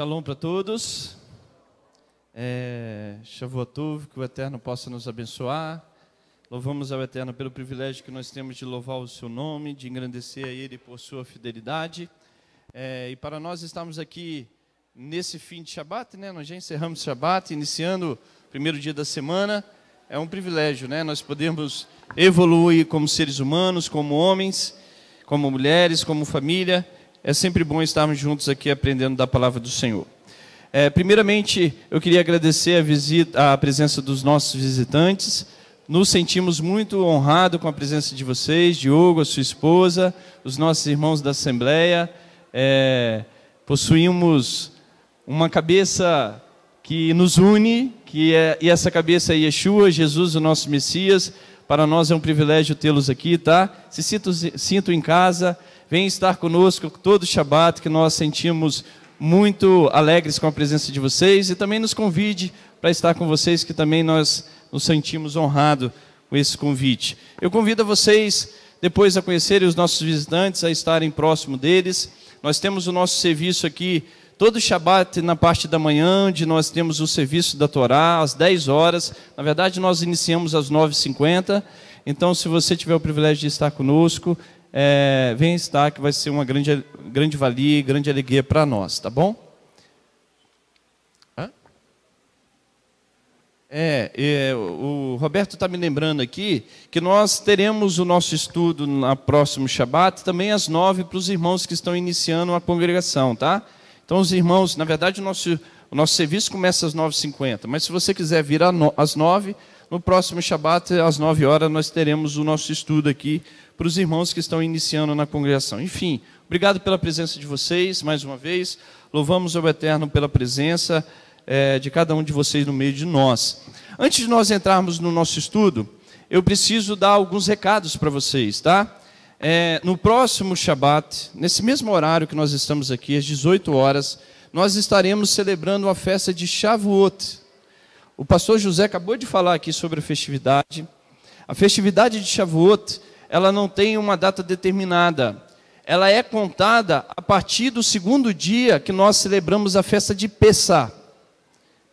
Shalom para todos. É, Shavuotov, que o Eterno possa nos abençoar. Louvamos ao Eterno pelo privilégio que nós temos de louvar o seu nome, de engrandecer a ele por sua fidelidade. É, e para nós estamos aqui nesse fim de Shabat, né? Nós já encerramos Shabat, iniciando o primeiro dia da semana. É um privilégio, né? Nós podemos evoluir como seres humanos, como homens, como mulheres, como família. É sempre bom estarmos juntos aqui aprendendo da palavra do Senhor. É, primeiramente, eu queria agradecer a, visita, a presença dos nossos visitantes. Nos sentimos muito honrados com a presença de vocês, Diogo, a sua esposa, os nossos irmãos da Assembleia. É, possuímos uma cabeça que nos une, que é, e essa cabeça é Yeshua, Jesus, o nosso Messias. Para nós é um privilégio tê-los aqui, tá? Se sinto em casa Venha estar conosco todo Shabat, que nós sentimos muito alegres com a presença de vocês e também nos convide para estar com vocês, que também nós nos sentimos honrados com esse convite. Eu convido a vocês depois a conhecerem os nossos visitantes, a estarem próximo deles. Nós temos o nosso serviço aqui todo Shabat na parte da manhã, onde nós temos o serviço da Torá, às 10 horas. Na verdade, nós iniciamos às 9h50. Então, se você tiver o privilégio de estar conosco, é, venha estar, que vai ser uma grande, grande valia e grande alegria para nós, tá bom? Hã? É, é, o Roberto está me lembrando aqui que nós teremos o nosso estudo na próximo Shabat, também às nove, para os irmãos que estão iniciando a congregação, tá? Então, os irmãos, na verdade, o nosso, o nosso serviço começa às nove e cinquenta, mas se você quiser vir às nove no próximo Shabat, às 9 horas, nós teremos o nosso estudo aqui para os irmãos que estão iniciando na congregação. Enfim, obrigado pela presença de vocês, mais uma vez. Louvamos ao Eterno pela presença é, de cada um de vocês no meio de nós. Antes de nós entrarmos no nosso estudo, eu preciso dar alguns recados para vocês, tá? É, no próximo Shabat, nesse mesmo horário que nós estamos aqui, às 18 horas, nós estaremos celebrando a festa de Shavuot. O pastor José acabou de falar aqui sobre a festividade. A festividade de Shavuot, ela não tem uma data determinada. Ela é contada a partir do segundo dia que nós celebramos a festa de Pessah.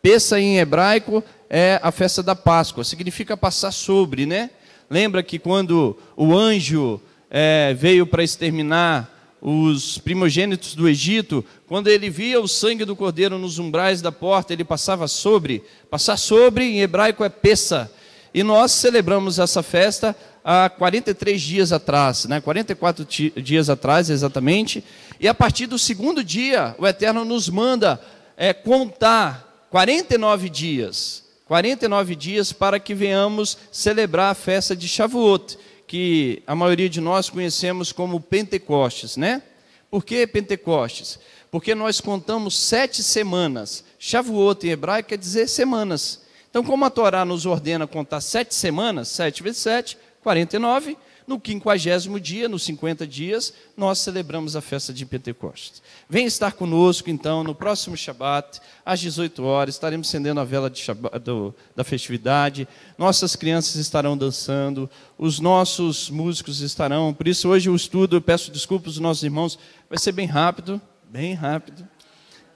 Pessah em hebraico é a festa da Páscoa, significa passar sobre, né? Lembra que quando o anjo é, veio para exterminar os primogênitos do Egito, quando ele via o sangue do cordeiro nos umbrais da porta, ele passava sobre. Passar sobre em hebraico é peça. E nós celebramos essa festa há 43 dias atrás, né? 44 dias atrás exatamente. E a partir do segundo dia, o Eterno nos manda é, contar 49 dias. 49 dias para que venhamos celebrar a festa de Shavuot, que a maioria de nós conhecemos como Pentecostes, né? Por que Pentecostes? Porque nós contamos sete semanas. Shavuot em hebraico quer dizer semanas. Então, como a Torá nos ordena contar sete semanas, sete vezes sete, 49, no quinquagésimo dia, nos 50 dias, nós celebramos a festa de Pentecostes. Venha estar conosco, então, no próximo Shabat, às 18 horas, estaremos acendendo a vela Shabbat, do, da festividade, nossas crianças estarão dançando, os nossos músicos estarão. Por isso, hoje o estudo, eu peço desculpas aos nossos irmãos, vai ser bem rápido, bem rápido.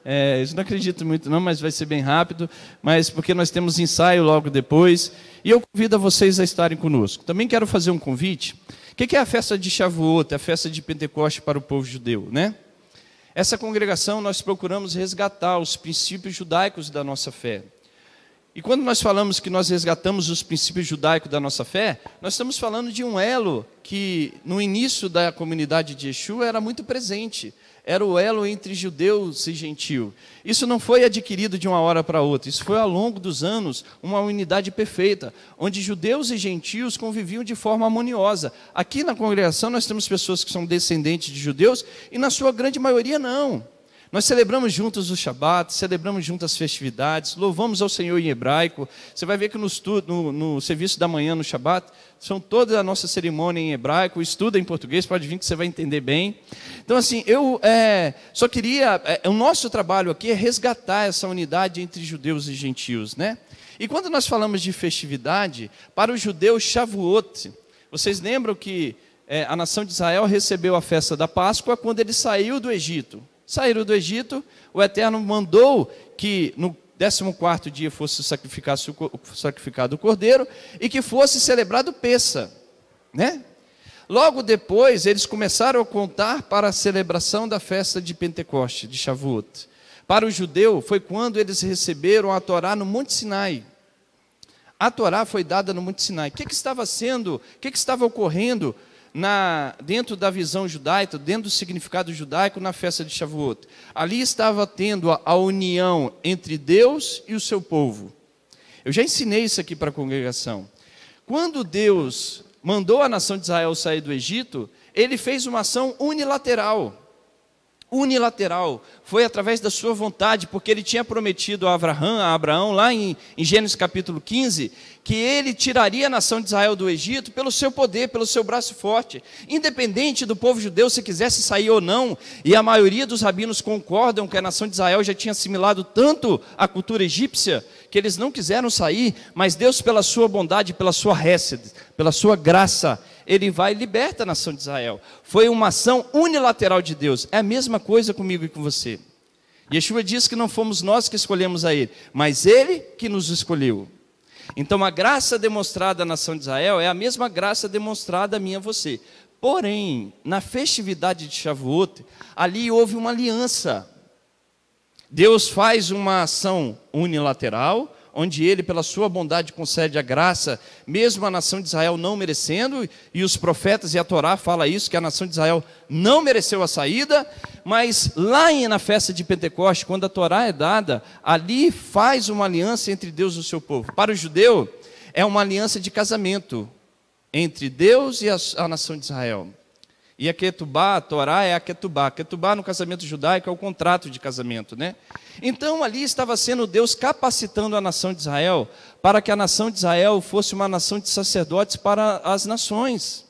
É, eu não acredito muito, não, mas vai ser bem rápido. Mas porque nós temos ensaio logo depois. E eu convido a vocês a estarem conosco. Também quero fazer um convite. O que é a festa de Shavuot, a festa de Pentecoste para o povo judeu, né? Essa congregação nós procuramos resgatar os princípios judaicos da nossa fé. E quando nós falamos que nós resgatamos os princípios judaicos da nossa fé, nós estamos falando de um elo que no início da comunidade de Yeshua era muito presente era o elo entre judeus e gentios. Isso não foi adquirido de uma hora para outra, isso foi ao longo dos anos uma unidade perfeita, onde judeus e gentios conviviam de forma harmoniosa. Aqui na congregação nós temos pessoas que são descendentes de judeus e na sua grande maioria não. Nós celebramos juntos o Shabat, celebramos juntas as festividades, louvamos ao Senhor em hebraico. Você vai ver que no, estudo, no, no serviço da manhã, no Shabat, são toda a nossa cerimônia em hebraico, estuda em português, pode vir que você vai entender bem. Então, assim, eu é, só queria. É, é, o nosso trabalho aqui é resgatar essa unidade entre judeus e gentios, né? E quando nós falamos de festividade, para o judeu Shavuot, vocês lembram que é, a nação de Israel recebeu a festa da Páscoa quando ele saiu do Egito. Saíram do Egito, o Eterno mandou que no 14 dia fosse sacrificado o cordeiro e que fosse celebrado Peça, né? Logo depois, eles começaram a contar para a celebração da festa de Pentecoste, de Shavuot. Para o judeu, foi quando eles receberam a Torá no Monte Sinai. A Torá foi dada no Monte Sinai. O que, que estava sendo, o que, que estava ocorrendo na, dentro da visão judaica, dentro do significado judaico, na festa de Shavuot. Ali estava tendo a, a união entre Deus e o seu povo. Eu já ensinei isso aqui para a congregação. Quando Deus mandou a nação de Israel sair do Egito, ele fez uma ação unilateral unilateral, foi através da sua vontade, porque ele tinha prometido a Abraão, a Abraão lá em, em Gênesis capítulo 15, que ele tiraria a nação de Israel do Egito pelo seu poder, pelo seu braço forte, independente do povo judeu se quisesse sair ou não, e a maioria dos rabinos concordam que a nação de Israel já tinha assimilado tanto a cultura egípcia, que eles não quiseram sair, mas Deus pela sua bondade, pela sua récede, pela sua graça, ele vai e liberta a nação de Israel. Foi uma ação unilateral de Deus. É a mesma coisa comigo e com você. Yeshua diz que não fomos nós que escolhemos a ele, mas ele que nos escolheu. Então a graça demonstrada à nação de Israel é a mesma graça demonstrada a mim e a você. Porém, na festividade de Shavuot, ali houve uma aliança. Deus faz uma ação unilateral, onde ele, pela sua bondade, concede a graça, mesmo a nação de Israel não merecendo, e os profetas e a Torá falam isso, que a nação de Israel não mereceu a saída, mas lá na festa de Pentecostes, quando a Torá é dada, ali faz uma aliança entre Deus e o seu povo. Para o judeu, é uma aliança de casamento entre Deus e a, a nação de Israel. E a Ketubá, a Torá é a Ketubá. Ketubá no casamento judaico é o contrato de casamento, né? Então ali estava sendo Deus capacitando a nação de Israel para que a nação de Israel fosse uma nação de sacerdotes para as nações.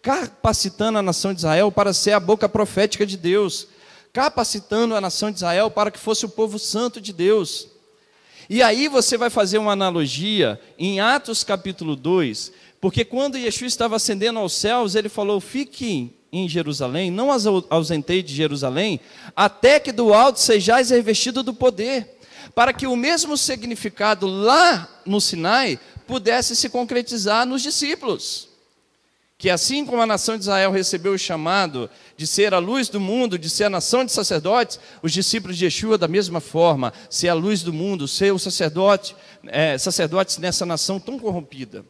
Capacitando a nação de Israel para ser a boca profética de Deus, capacitando a nação de Israel para que fosse o povo santo de Deus. E aí você vai fazer uma analogia em Atos capítulo 2, porque quando Yeshua estava ascendendo aos céus, ele falou: Fiquem em Jerusalém, não as ausentei de Jerusalém, até que do alto sejais revestido do poder, para que o mesmo significado lá no Sinai pudesse se concretizar nos discípulos. Que assim como a nação de Israel recebeu o chamado de ser a luz do mundo, de ser a nação de sacerdotes, os discípulos de Yeshua, da mesma forma, ser a luz do mundo, ser os sacerdote, é, sacerdotes nessa nação tão corrompida.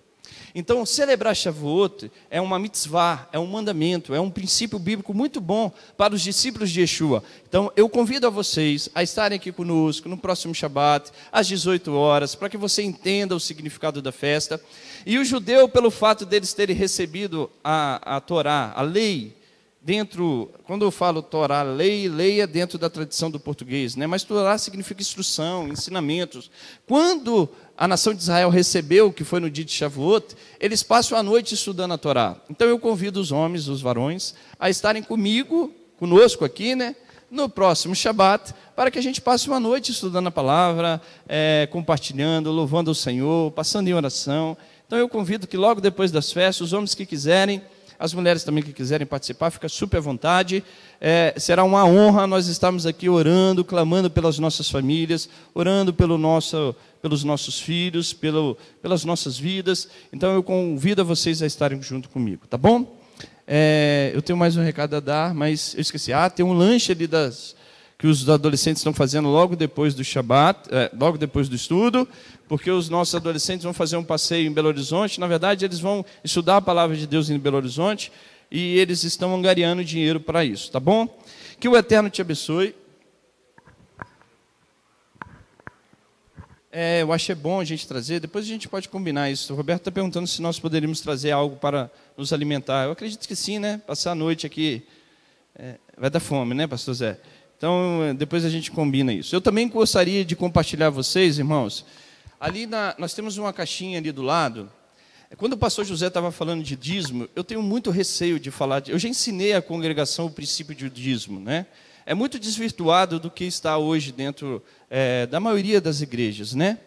Então, celebrar Shavuot é uma mitzvah, é um mandamento, é um princípio bíblico muito bom para os discípulos de Yeshua. Então, eu convido a vocês a estarem aqui conosco no próximo Shabat, às 18 horas, para que você entenda o significado da festa. E o judeu, pelo fato deles terem recebido a, a Torá, a lei, dentro, quando eu falo Torá, lei, lei é dentro da tradição do português, né? mas Torá significa instrução, ensinamentos. Quando a nação de Israel recebeu, que foi no dia de Shavuot, eles passam a noite estudando a Torá. Então eu convido os homens, os varões, a estarem comigo, conosco aqui, né? no próximo Shabat, para que a gente passe uma noite estudando a palavra, é, compartilhando, louvando o Senhor, passando em oração. Então eu convido que logo depois das festas, os homens que quiserem, as mulheres também que quiserem participar, fica super à vontade. É, será uma honra nós estarmos aqui orando, clamando pelas nossas famílias, orando pelo nosso, pelos nossos filhos, pelo, pelas nossas vidas. Então eu convido a vocês a estarem junto comigo, tá bom? É, eu tenho mais um recado a dar, mas eu esqueci. Ah, tem um lanche ali das, que os adolescentes estão fazendo logo depois do Shabat, é, logo depois do estudo porque os nossos adolescentes vão fazer um passeio em Belo Horizonte. Na verdade, eles vão estudar a palavra de Deus em Belo Horizonte e eles estão angariando dinheiro para isso, tá bom? Que o Eterno te abençoe. É, eu achei é bom a gente trazer, depois a gente pode combinar isso. O Roberto está perguntando se nós poderíamos trazer algo para nos alimentar. Eu acredito que sim, né? Passar a noite aqui é, vai dar fome, né, pastor Zé? Então, depois a gente combina isso. Eu também gostaria de compartilhar vocês, irmãos, ali na, nós temos uma caixinha ali do lado. Quando o pastor José estava falando de dízimo, eu tenho muito receio de falar. De, eu já ensinei à congregação o princípio de dízimo, né? É muito desvirtuado do que está hoje dentro é, da maioria das igrejas, né?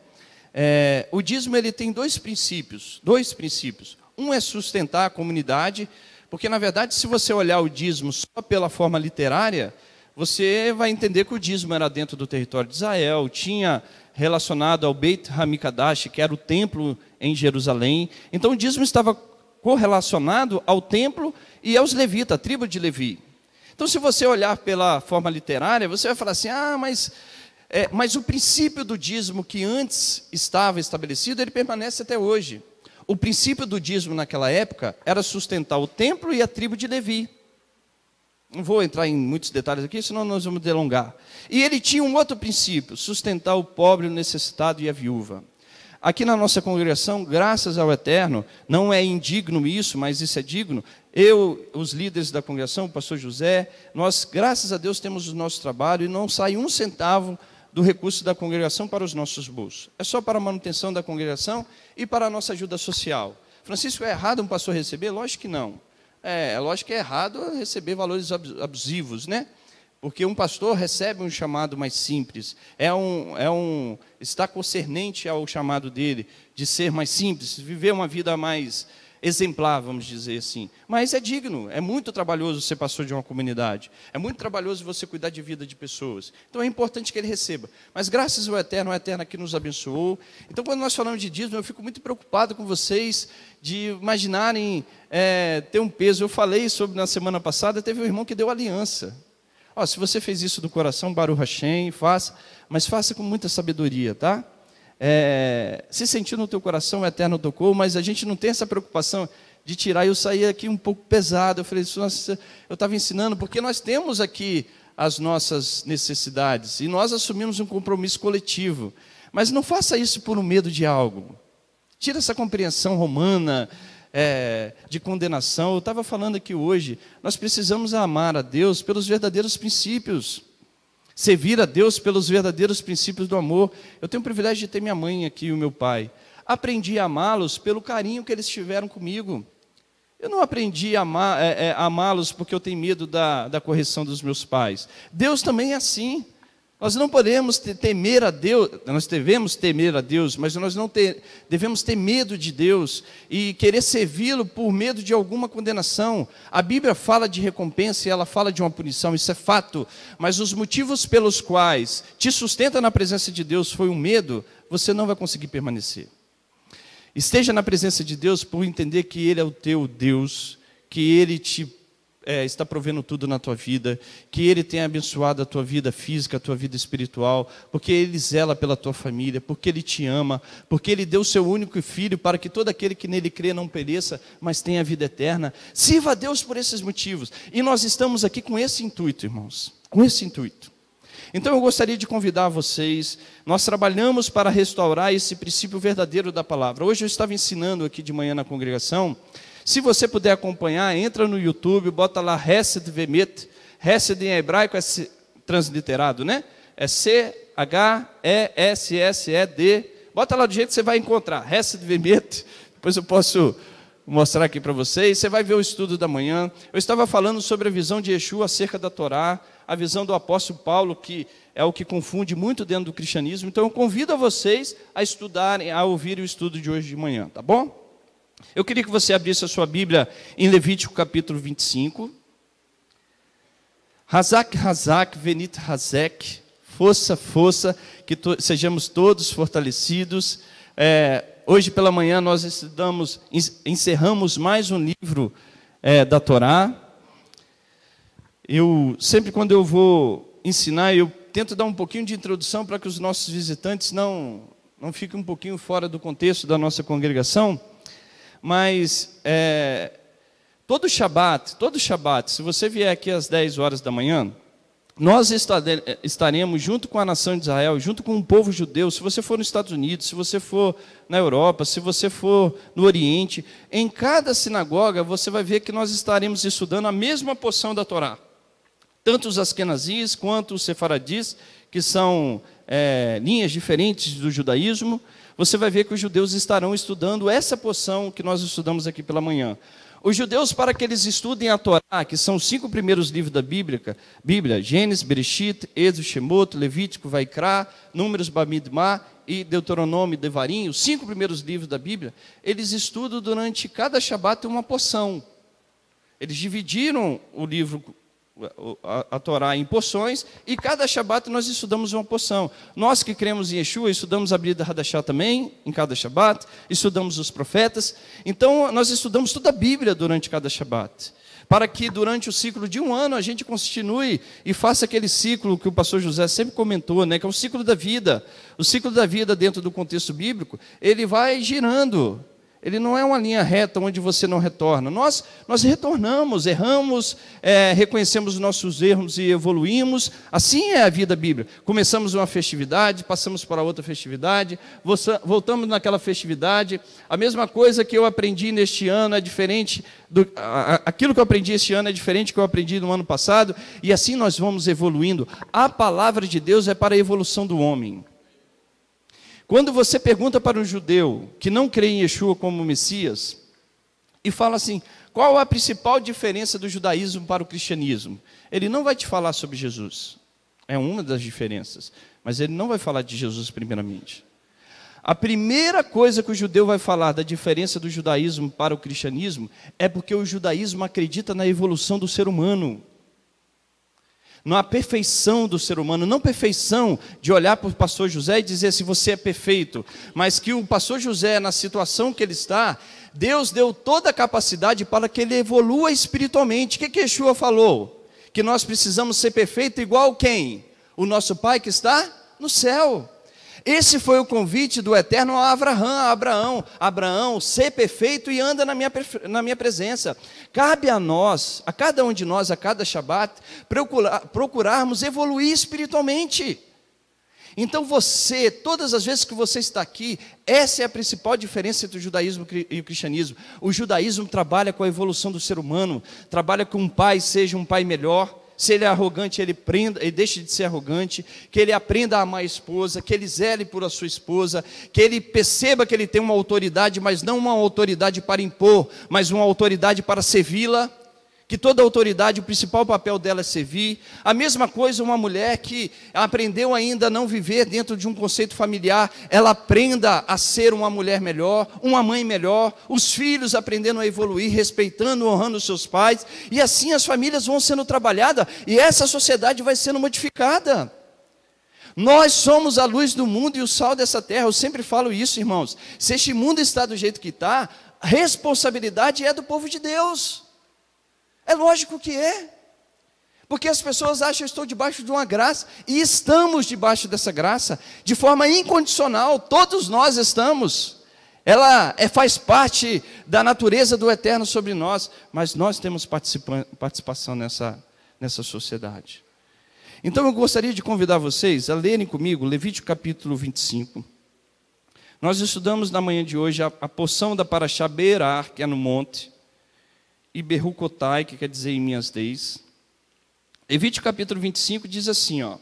É, o dízimo ele tem dois princípios, dois princípios. Um é sustentar a comunidade, porque na verdade, se você olhar o dízimo só pela forma literária, você vai entender que o dízimo era dentro do território de Israel, tinha relacionado ao Beit Hamikdash, que era o templo em Jerusalém. Então o dízimo estava correlacionado ao templo e aos levitas, a tribo de Levi. Então se você olhar pela forma literária, você vai falar assim: "Ah, mas é, mas o princípio do dízimo que antes estava estabelecido, ele permanece até hoje. O princípio do dízimo naquela época era sustentar o templo e a tribo de Levi. Não vou entrar em muitos detalhes aqui, senão nós vamos delongar. E ele tinha um outro princípio: sustentar o pobre, o necessitado e a viúva. Aqui na nossa congregação, graças ao Eterno, não é indigno isso, mas isso é digno. Eu, os líderes da congregação, o pastor José, nós, graças a Deus, temos o nosso trabalho e não sai um centavo do recurso da congregação para os nossos bolsos. É só para a manutenção da congregação e para a nossa ajuda social. Francisco, é errado um pastor receber? Lógico que não. É, é, lógico que é errado receber valores abusivos, né? Porque um pastor recebe um chamado mais simples, é um, é um está concernente ao chamado dele de ser mais simples, viver uma vida mais exemplar, vamos dizer assim. Mas é digno, é muito trabalhoso ser pastor de uma comunidade. É muito trabalhoso você cuidar de vida de pessoas. Então é importante que ele receba. Mas graças ao Eterno, o Eterno que nos abençoou. Então, quando nós falamos de dízimo, eu fico muito preocupado com vocês de imaginarem é, ter um peso. Eu falei sobre na semana passada, teve um irmão que deu aliança. Ó, se você fez isso do coração, Baruch Hashem, faça, mas faça com muita sabedoria, tá? é, se sentiu no teu coração, o é Eterno tocou, mas a gente não tem essa preocupação de tirar. Eu saí aqui um pouco pesado, eu falei, nossa, eu estava ensinando, porque nós temos aqui as nossas necessidades e nós assumimos um compromisso coletivo. Mas não faça isso por um medo de algo. Tira essa compreensão romana é, de condenação. Eu estava falando aqui hoje, nós precisamos amar a Deus pelos verdadeiros princípios. Servir a Deus pelos verdadeiros princípios do amor. Eu tenho o privilégio de ter minha mãe aqui e o meu pai. Aprendi a amá-los pelo carinho que eles tiveram comigo. Eu não aprendi a amá-los é, é, amá porque eu tenho medo da, da correção dos meus pais. Deus também é assim. Nós não podemos temer a Deus, nós devemos temer a Deus, mas nós não ter, devemos ter medo de Deus e querer servi-lo por medo de alguma condenação. A Bíblia fala de recompensa e ela fala de uma punição, isso é fato, mas os motivos pelos quais te sustenta na presença de Deus foi o um medo, você não vai conseguir permanecer. Esteja na presença de Deus por entender que Ele é o teu Deus, que Ele te é, está provendo tudo na tua vida, que Ele tenha abençoado a tua vida física, a tua vida espiritual, porque Ele zela pela tua família, porque Ele te ama, porque Ele deu o seu único filho para que todo aquele que nele crê não pereça, mas tenha a vida eterna. Sirva a Deus por esses motivos. E nós estamos aqui com esse intuito, irmãos, com esse intuito. Então eu gostaria de convidar vocês, nós trabalhamos para restaurar esse princípio verdadeiro da palavra. Hoje eu estava ensinando aqui de manhã na congregação se você puder acompanhar, entra no YouTube, bota lá Hesed Vemet. Hesed em hebraico é transliterado, né? É C-H-E-S-S-E-D. Bota lá do jeito que você vai encontrar. Hesed Vemet. Depois eu posso mostrar aqui para vocês. Você vai ver o estudo da manhã. Eu estava falando sobre a visão de Yeshua acerca da Torá, a visão do apóstolo Paulo, que é o que confunde muito dentro do cristianismo. Então eu convido a vocês a estudarem, a ouvirem o estudo de hoje de manhã, tá bom? Eu queria que você abrisse a sua Bíblia em Levítico capítulo 25. Razak, Razak, Venit Hazek, força, força, que to sejamos todos fortalecidos. É, hoje pela manhã nós estudamos, encerramos mais um livro é, da Torá. Eu sempre quando eu vou ensinar, eu tento dar um pouquinho de introdução para que os nossos visitantes não, não fiquem um pouquinho fora do contexto da nossa congregação mas é, todo Shabat, todo Shabat, se você vier aqui às 10 horas da manhã, nós estaremos junto com a nação de Israel, junto com o povo judeu, se você for nos Estados Unidos, se você for na Europa, se você for no Oriente, em cada sinagoga você vai ver que nós estaremos estudando a mesma porção da Torá. Tanto os askenazis quanto os sefaradis, que são é, linhas diferentes do judaísmo, você vai ver que os judeus estarão estudando essa poção que nós estudamos aqui pela manhã. Os judeus, para que eles estudem a Torá, que são os cinco primeiros livros da Bíblia, Bíblia Gênesis, Bereshit, Êxodo, Shemot, Levítico, Vaikra, Números, Bamidmá e Deuteronômio, Devarim, os cinco primeiros livros da Bíblia, eles estudam durante cada Shabat uma poção. Eles dividiram o livro a, a Torá em porções e cada Shabat nós estudamos uma poção. Nós que cremos em Yeshua, estudamos a Bíblia Hadashah também, em cada Shabat, estudamos os profetas. Então, nós estudamos toda a Bíblia durante cada Shabat, para que durante o ciclo de um ano a gente continue e faça aquele ciclo que o pastor José sempre comentou, né, que é o ciclo da vida. O ciclo da vida dentro do contexto bíblico, ele vai girando, ele não é uma linha reta onde você não retorna. Nós, nós retornamos, erramos, é, reconhecemos os nossos erros e evoluímos. Assim é a vida bíblica. Começamos uma festividade, passamos para outra festividade, voltamos naquela festividade. A mesma coisa que eu aprendi neste ano é diferente do, aquilo que eu aprendi este ano é diferente do que eu aprendi no ano passado. E assim nós vamos evoluindo. A palavra de Deus é para a evolução do homem. Quando você pergunta para um judeu que não crê em Yeshua como Messias, e fala assim: qual a principal diferença do judaísmo para o cristianismo? Ele não vai te falar sobre Jesus, é uma das diferenças, mas ele não vai falar de Jesus primeiramente. A primeira coisa que o judeu vai falar da diferença do judaísmo para o cristianismo é porque o judaísmo acredita na evolução do ser humano não perfeição do ser humano, não perfeição de olhar para o pastor José e dizer assim, você é perfeito, mas que o pastor José, na situação que ele está, Deus deu toda a capacidade para que ele evolua espiritualmente. O que, que Yeshua falou? Que nós precisamos ser perfeito igual quem? O nosso Pai que está no céu. Esse foi o convite do Eterno a Abraão, a Abraão, Abraão, ser perfeito e anda na minha, na minha presença. Cabe a nós, a cada um de nós, a cada Shabat, procurar, procurarmos evoluir espiritualmente. Então você, todas as vezes que você está aqui, essa é a principal diferença entre o judaísmo e o cristianismo. O judaísmo trabalha com a evolução do ser humano, trabalha com um pai seja um pai melhor, se ele é arrogante, ele, prenda, e deixe de ser arrogante, que ele aprenda a amar a esposa, que ele zele por a sua esposa, que ele perceba que ele tem uma autoridade, mas não uma autoridade para impor, mas uma autoridade para servi-la que toda autoridade, o principal papel dela é servir. A mesma coisa, uma mulher que aprendeu ainda a não viver dentro de um conceito familiar, ela aprenda a ser uma mulher melhor, uma mãe melhor, os filhos aprendendo a evoluir, respeitando, honrando seus pais, e assim as famílias vão sendo trabalhadas e essa sociedade vai sendo modificada. Nós somos a luz do mundo e o sal dessa terra. Eu sempre falo isso, irmãos. Se este mundo está do jeito que está, a responsabilidade é do povo de Deus. É lógico que é. Porque as pessoas acham que estou debaixo de uma graça e estamos debaixo dessa graça de forma incondicional, todos nós estamos. Ela é, faz parte da natureza do eterno sobre nós, mas nós temos participação nessa, nessa sociedade. Então eu gostaria de convidar vocês a lerem comigo Levítico capítulo 25. Nós estudamos na manhã de hoje a, a porção da Paraxá Beirar, que é no monte e berrucotai, que quer dizer em minhas evite o capítulo 25 diz assim, ó.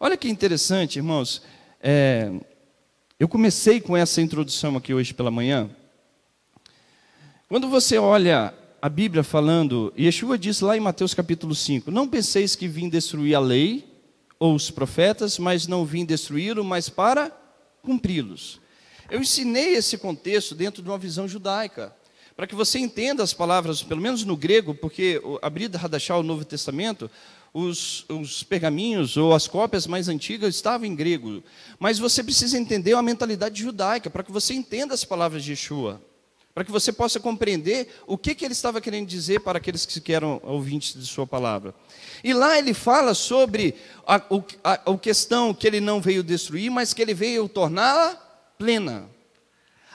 Olha que interessante, irmãos. É, eu comecei com essa introdução aqui hoje pela manhã. Quando você olha a Bíblia falando, Yeshua diz lá em Mateus capítulo 5: Não penseis que vim destruir a lei ou os profetas, mas não vim destruí-lo, mas para cumpri-los. Eu ensinei esse contexto dentro de uma visão judaica. Para que você entenda as palavras, pelo menos no grego, porque a Brida Hadashah, o Novo Testamento, os, os, pergaminhos ou as cópias mais antigas estavam em grego. Mas você precisa entender a mentalidade judaica, para que você entenda as palavras de Yeshua. Para que você possa compreender o que, que ele estava querendo dizer para aqueles que eram ouvintes de sua palavra. E lá ele fala sobre a, a, a questão que ele não veio destruir, mas que ele veio torná-la plena.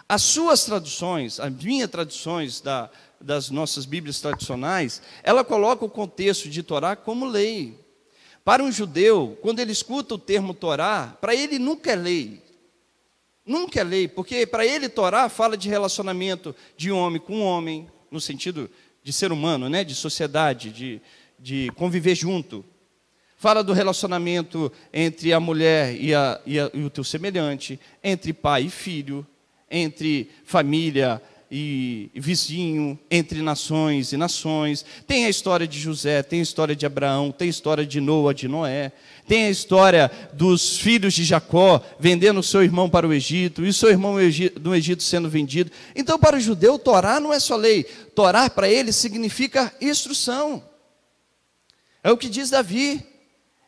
As suas traduções, as minhas traduções da, das nossas Bíblias tradicionais, ela coloca o contexto de Torá como lei. Para um judeu, quando ele escuta o termo Torá, para ele nunca é lei. Nunca é lei, porque para ele Torá fala de relacionamento de homem com homem, no sentido de ser humano, né? de sociedade, de, de conviver junto. Fala do relacionamento entre a mulher e, a, e, a, e o teu semelhante, entre pai e filho, entre família e vizinho, entre nações e nações. Tem a história de José, tem a história de Abraão, tem a história de Noa, de Noé. Tem a história dos filhos de Jacó vendendo seu irmão para o Egito, e seu irmão no Egito sendo vendido. Então, para o judeu, Torá não é só lei. Torá para ele significa instrução. É o que diz Davi.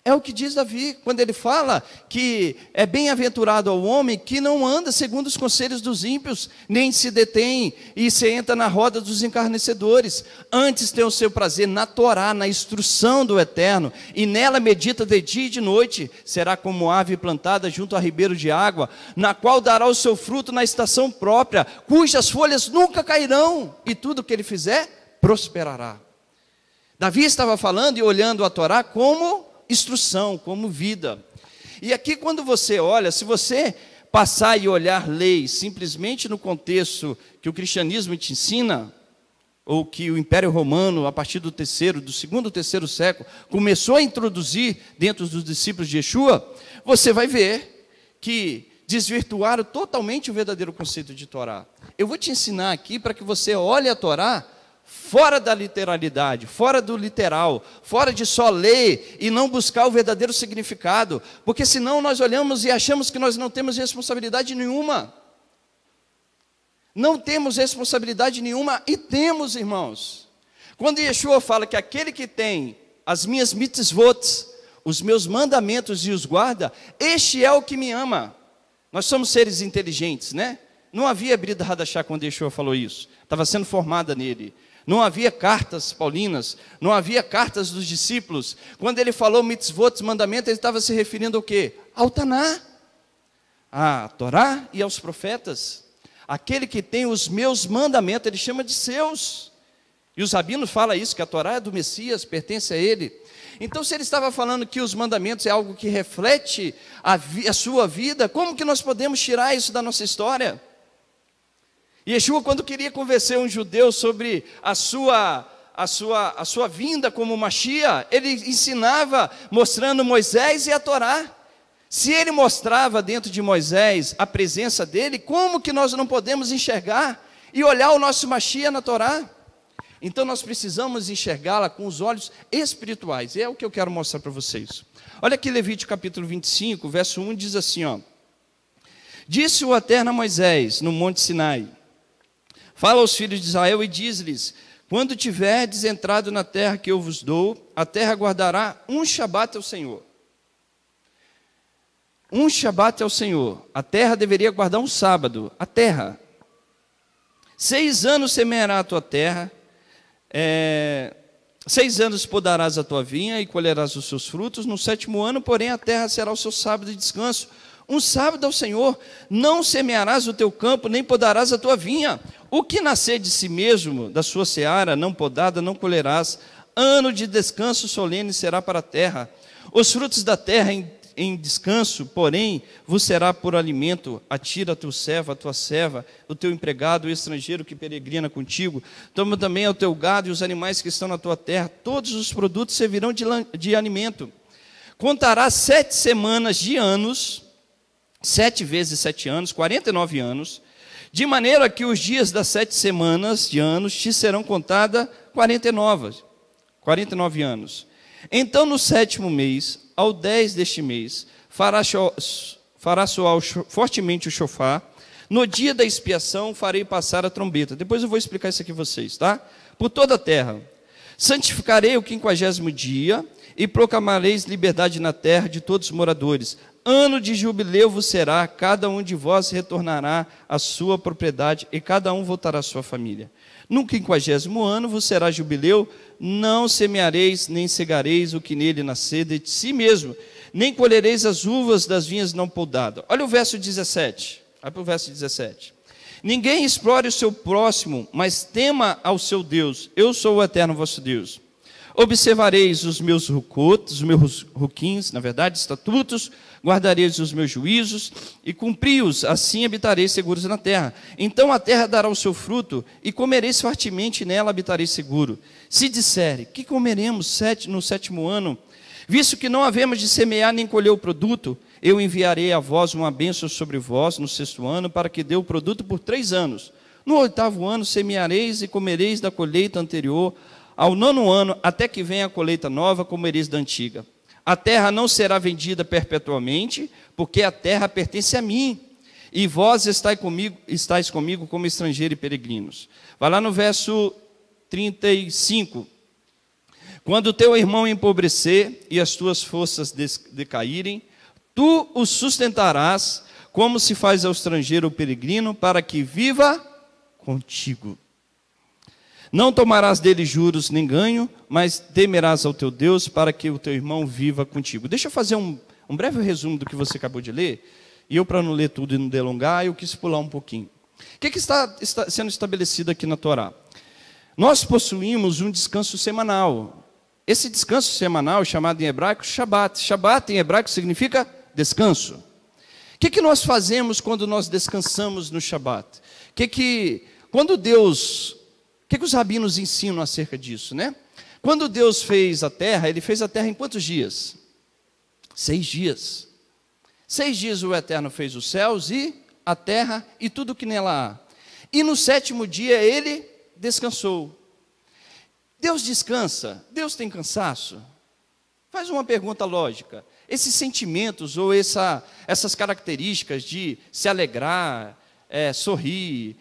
É o que diz Davi quando ele fala que é bem-aventurado ao homem que não anda segundo os conselhos dos ímpios, nem se detém e se entra na roda dos encarnecedores. Antes tem o seu prazer na Torá, na instrução do Eterno, e nela medita de dia e de noite. Será como ave plantada junto a ribeiro de água, na qual dará o seu fruto na estação própria, cujas folhas nunca cairão, e tudo que ele fizer prosperará. Davi estava falando e olhando a Torá como instrução, como vida. E aqui, quando você olha, se você passar e olhar leis simplesmente no contexto que o cristianismo te ensina, ou que o Império Romano, a partir do terceiro, do segundo, terceiro século, começou a introduzir dentro dos discípulos de Yeshua, você vai ver que desvirtuaram totalmente o verdadeiro conceito de Torá. Eu vou te ensinar aqui para que você olhe a Torá fora da literalidade, fora do literal, fora de só ler e não buscar o verdadeiro significado, porque senão nós olhamos e achamos que nós não temos responsabilidade nenhuma. Não temos responsabilidade nenhuma e temos, irmãos. Quando Yeshua fala que aquele que tem as minhas mitzvot, os meus mandamentos e os guarda, este é o que me ama. Nós somos seres inteligentes, né? Não havia Brida Radachá quando Yeshua falou isso. Estava sendo formada nele não havia cartas paulinas, não havia cartas dos discípulos. Quando ele falou mitzvot, mandamento, ele estava se referindo ao quê? Ao Taná, à Torá e aos profetas. Aquele que tem os meus mandamentos, ele chama de seus. E os rabinos fala isso, que a Torá é do Messias, pertence a ele. Então, se ele estava falando que os mandamentos é algo que reflete a, a sua vida, como que nós podemos tirar isso da nossa história? Yeshua, quando queria convencer um judeu sobre a sua a sua, a sua vinda como Machia, ele ensinava mostrando Moisés e a Torá. Se ele mostrava dentro de Moisés a presença dele, como que nós não podemos enxergar e olhar o nosso Machia na Torá? Então nós precisamos enxergá-la com os olhos espirituais. E é o que eu quero mostrar para vocês. Olha que Levítico capítulo 25, verso 1 diz assim, ó: Disse o Eterno a Moisés no monte Sinai: Fala aos filhos de Israel e diz-lhes: Quando tiverdes entrado na terra que eu vos dou, a terra guardará um shabat ao Senhor. Um shabat ao Senhor. A terra deveria guardar um sábado. A terra. Seis anos semeará a tua terra. É, Seis anos podarás a tua vinha e colherás os seus frutos, no sétimo ano, porém, a terra será o seu sábado de descanso. Um sábado ao Senhor, não semearás o teu campo, nem podarás a tua vinha, o que nascer de si mesmo, da sua seara, não podada, não colherás. Ano de descanso solene será para a terra. Os frutos da terra em, em descanso, porém, vos será por alimento. Atira a teu servo, a tua serva, o teu empregado, o estrangeiro que peregrina contigo. Toma também o teu gado e os animais que estão na tua terra. Todos os produtos servirão de, de alimento. Contarás sete semanas de anos, sete vezes sete anos, quarenta e nove anos de maneira que os dias das sete semanas de anos te serão contadas 49, 49 anos. Então, no sétimo mês, ao dez deste mês, fará, fará soar fortemente o chofar. No dia da expiação farei passar a trombeta. Depois eu vou explicar isso aqui a vocês, tá? Por toda a terra. Santificarei o quinquagésimo dia e proclamareis liberdade na terra de todos os moradores. Ano de jubileu vos será, cada um de vós retornará à sua propriedade e cada um voltará à sua família. No quinquagésimo ano vos será jubileu, não semeareis nem cegareis o que nele nascer de si mesmo, nem colhereis as uvas das vinhas não podadas. Olha o verso 17. Vai para o verso 17. Ninguém explore o seu próximo, mas tema ao seu Deus. Eu sou o eterno vosso Deus. Observareis os meus rucotos, os meus ruquins, na verdade, estatutos, guardareis os meus juízos e cumpri-os, assim habitareis seguros na terra. Então a terra dará o seu fruto e comereis fortemente nela habitareis seguro. Se dissere, que comeremos no sétimo ano? Visto que não havemos de semear nem colher o produto, eu enviarei a vós uma bênção sobre vós no sexto ano, para que dê o produto por três anos. No oitavo ano semeareis e comereis da colheita anterior, ao nono ano, até que venha a colheita nova, como eris da antiga. A terra não será vendida perpetuamente, porque a terra pertence a mim. E vós estáis comigo, estáis comigo como estrangeiro e peregrinos. Vai lá no verso 35. Quando teu irmão empobrecer e as tuas forças decaírem, tu o sustentarás, como se faz ao estrangeiro ou peregrino, para que viva contigo. Não tomarás dele juros nem ganho, mas temerás ao teu Deus para que o teu irmão viva contigo. Deixa eu fazer um, um breve resumo do que você acabou de ler. E eu, para não ler tudo e não delongar, eu quis pular um pouquinho. O que, é que está, está sendo estabelecido aqui na Torá? Nós possuímos um descanso semanal. Esse descanso semanal, chamado em hebraico Shabat. Shabat em hebraico significa descanso. O que, é que nós fazemos quando nós descansamos no Shabat? O que, é que quando Deus o que, que os rabinos ensinam acerca disso, né? Quando Deus fez a terra, ele fez a terra em quantos dias? Seis dias. Seis dias o Eterno fez os céus e a terra e tudo que nela há. E no sétimo dia ele descansou. Deus descansa? Deus tem cansaço? Faz uma pergunta lógica. Esses sentimentos ou essa, essas características de se alegrar, é, sorrir,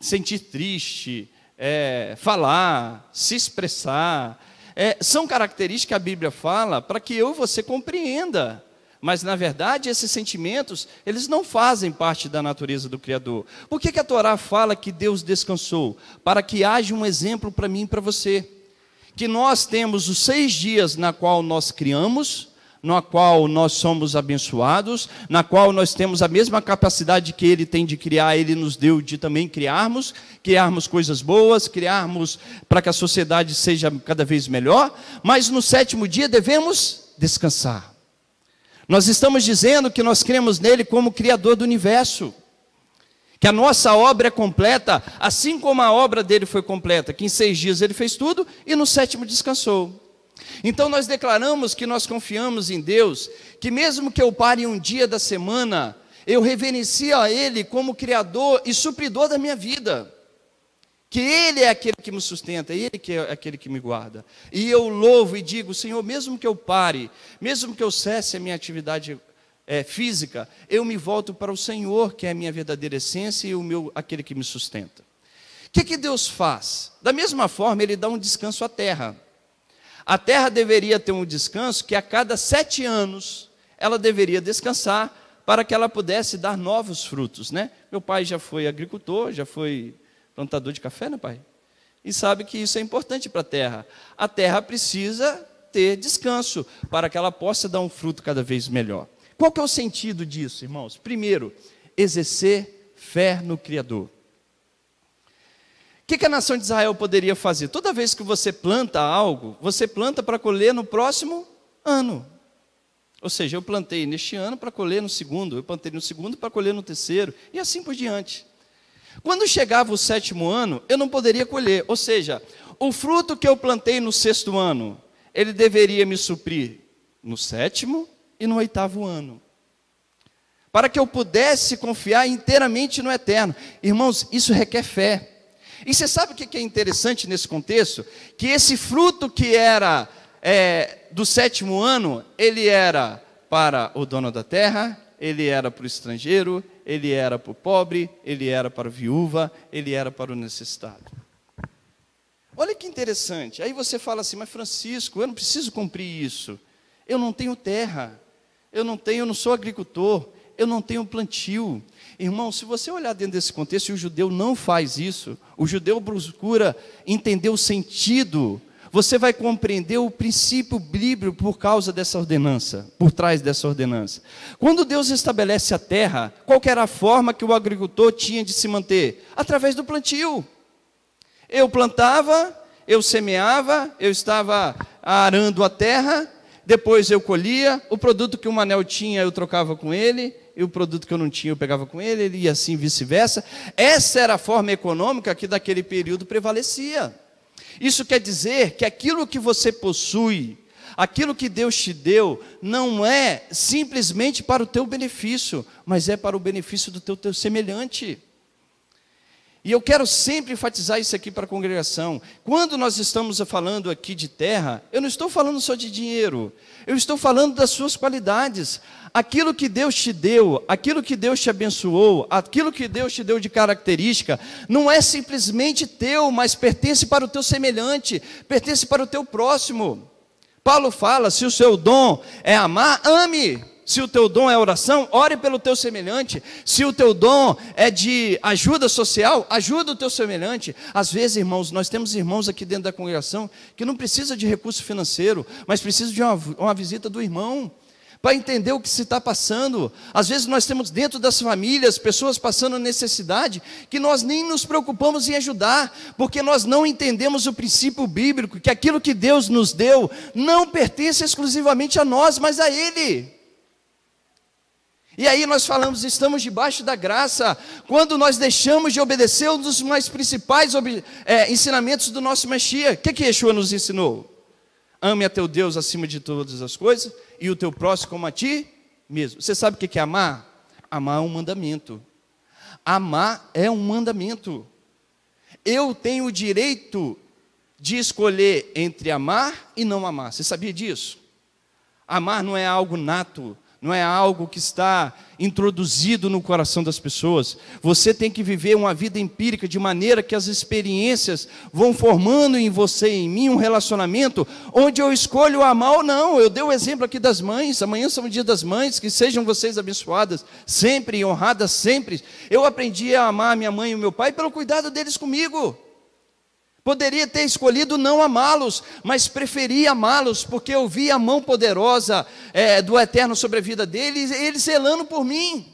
sentir triste, é, falar, se expressar. É, são características que a Bíblia fala para que eu e você compreenda. Mas, na verdade, esses sentimentos, eles não fazem parte da natureza do Criador. Por que, que a Torá fala que Deus descansou? Para que haja um exemplo para mim e para você. Que nós temos os seis dias na qual nós criamos, na qual nós somos abençoados, na qual nós temos a mesma capacidade que Ele tem de criar, Ele nos deu de também criarmos, criarmos coisas boas, criarmos para que a sociedade seja cada vez melhor, mas no sétimo dia devemos descansar. Nós estamos dizendo que nós cremos nele como Criador do universo, que a nossa obra é completa, assim como a obra dele foi completa, que em seis dias ele fez tudo e no sétimo descansou. Então nós declaramos que nós confiamos em Deus, que mesmo que eu pare um dia da semana, eu reverencio a Ele como Criador e supridor da minha vida. Que Ele é aquele que me sustenta, Ele que é aquele que me guarda. E eu louvo e digo, Senhor, mesmo que eu pare, mesmo que eu cesse a minha atividade é, física, eu me volto para o Senhor, que é a minha verdadeira essência e o meu, aquele que me sustenta. O que, que Deus faz? Da mesma forma, Ele dá um descanso à terra. A terra deveria ter um descanso que a cada sete anos ela deveria descansar para que ela pudesse dar novos frutos, né? Meu pai já foi agricultor, já foi plantador de café, né, pai? E sabe que isso é importante para a terra. A terra precisa ter descanso para que ela possa dar um fruto cada vez melhor. Qual que é o sentido disso, irmãos? Primeiro, exercer fé no Criador que, que a nação de Israel poderia fazer? Toda vez que você planta algo, você planta para colher no próximo ano. Ou seja, eu plantei neste ano para colher no segundo, eu plantei no segundo para colher no terceiro, e assim por diante. Quando chegava o sétimo ano, eu não poderia colher, ou seja, o fruto que eu plantei no sexto ano, ele deveria me suprir no sétimo e no oitavo ano, para que eu pudesse confiar inteiramente no eterno. Irmãos, isso requer fé. E você sabe o que é interessante nesse contexto? Que esse fruto que era é, do sétimo ano, ele era para o dono da terra, ele era para o estrangeiro, ele era para o pobre, ele era para a viúva, ele era para o necessitado. Olha que interessante. Aí você fala assim, mas Francisco, eu não preciso cumprir isso. Eu não tenho terra, eu não tenho, eu não sou agricultor, eu não tenho plantio. Irmão, se você olhar dentro desse contexto, e o judeu não faz isso, o judeu procura entender o sentido, você vai compreender o princípio bíblico por causa dessa ordenança, por trás dessa ordenança. Quando Deus estabelece a terra, qual era a forma que o agricultor tinha de se manter? Através do plantio. Eu plantava, eu semeava, eu estava arando a terra, depois eu colhia, o produto que o Manel tinha eu trocava com ele, e o produto que eu não tinha eu pegava com ele, ele e assim vice-versa. Essa era a forma econômica que daquele período prevalecia. Isso quer dizer que aquilo que você possui, aquilo que Deus te deu, não é simplesmente para o teu benefício, mas é para o benefício do teu, teu semelhante. E eu quero sempre enfatizar isso aqui para a congregação. Quando nós estamos falando aqui de terra, eu não estou falando só de dinheiro, eu estou falando das suas qualidades. Aquilo que Deus te deu, aquilo que Deus te abençoou, aquilo que Deus te deu de característica, não é simplesmente teu, mas pertence para o teu semelhante, pertence para o teu próximo. Paulo fala: se o seu dom é amar, ame. Se o teu dom é oração, ore pelo teu semelhante. Se o teu dom é de ajuda social, ajuda o teu semelhante. Às vezes, irmãos, nós temos irmãos aqui dentro da congregação que não precisa de recurso financeiro, mas precisa de uma, uma visita do irmão para entender o que se está passando. Às vezes nós temos dentro das famílias pessoas passando necessidade que nós nem nos preocupamos em ajudar, porque nós não entendemos o princípio bíblico que aquilo que Deus nos deu não pertence exclusivamente a nós, mas a Ele. E aí nós falamos, estamos debaixo da graça. Quando nós deixamos de obedecer um dos mais principais é, ensinamentos do nosso Mestia. o que, que Yeshua nos ensinou? Ame a teu Deus acima de todas as coisas e o teu próximo como a ti mesmo. Você sabe o que é amar? Amar é um mandamento. Amar é um mandamento. Eu tenho o direito de escolher entre amar e não amar. Você sabia disso? Amar não é algo nato, não é algo que está introduzido no coração das pessoas. Você tem que viver uma vida empírica de maneira que as experiências vão formando em você e em mim um relacionamento onde eu escolho amar ou não. Eu dei o exemplo aqui das mães, amanhã são o dia das mães, que sejam vocês abençoadas sempre e honradas sempre. Eu aprendi a amar minha mãe e meu pai pelo cuidado deles comigo. Poderia ter escolhido não amá-los, mas preferi amá-los, porque eu vi a mão poderosa é, do Eterno sobre a vida deles, Eles zelando por mim.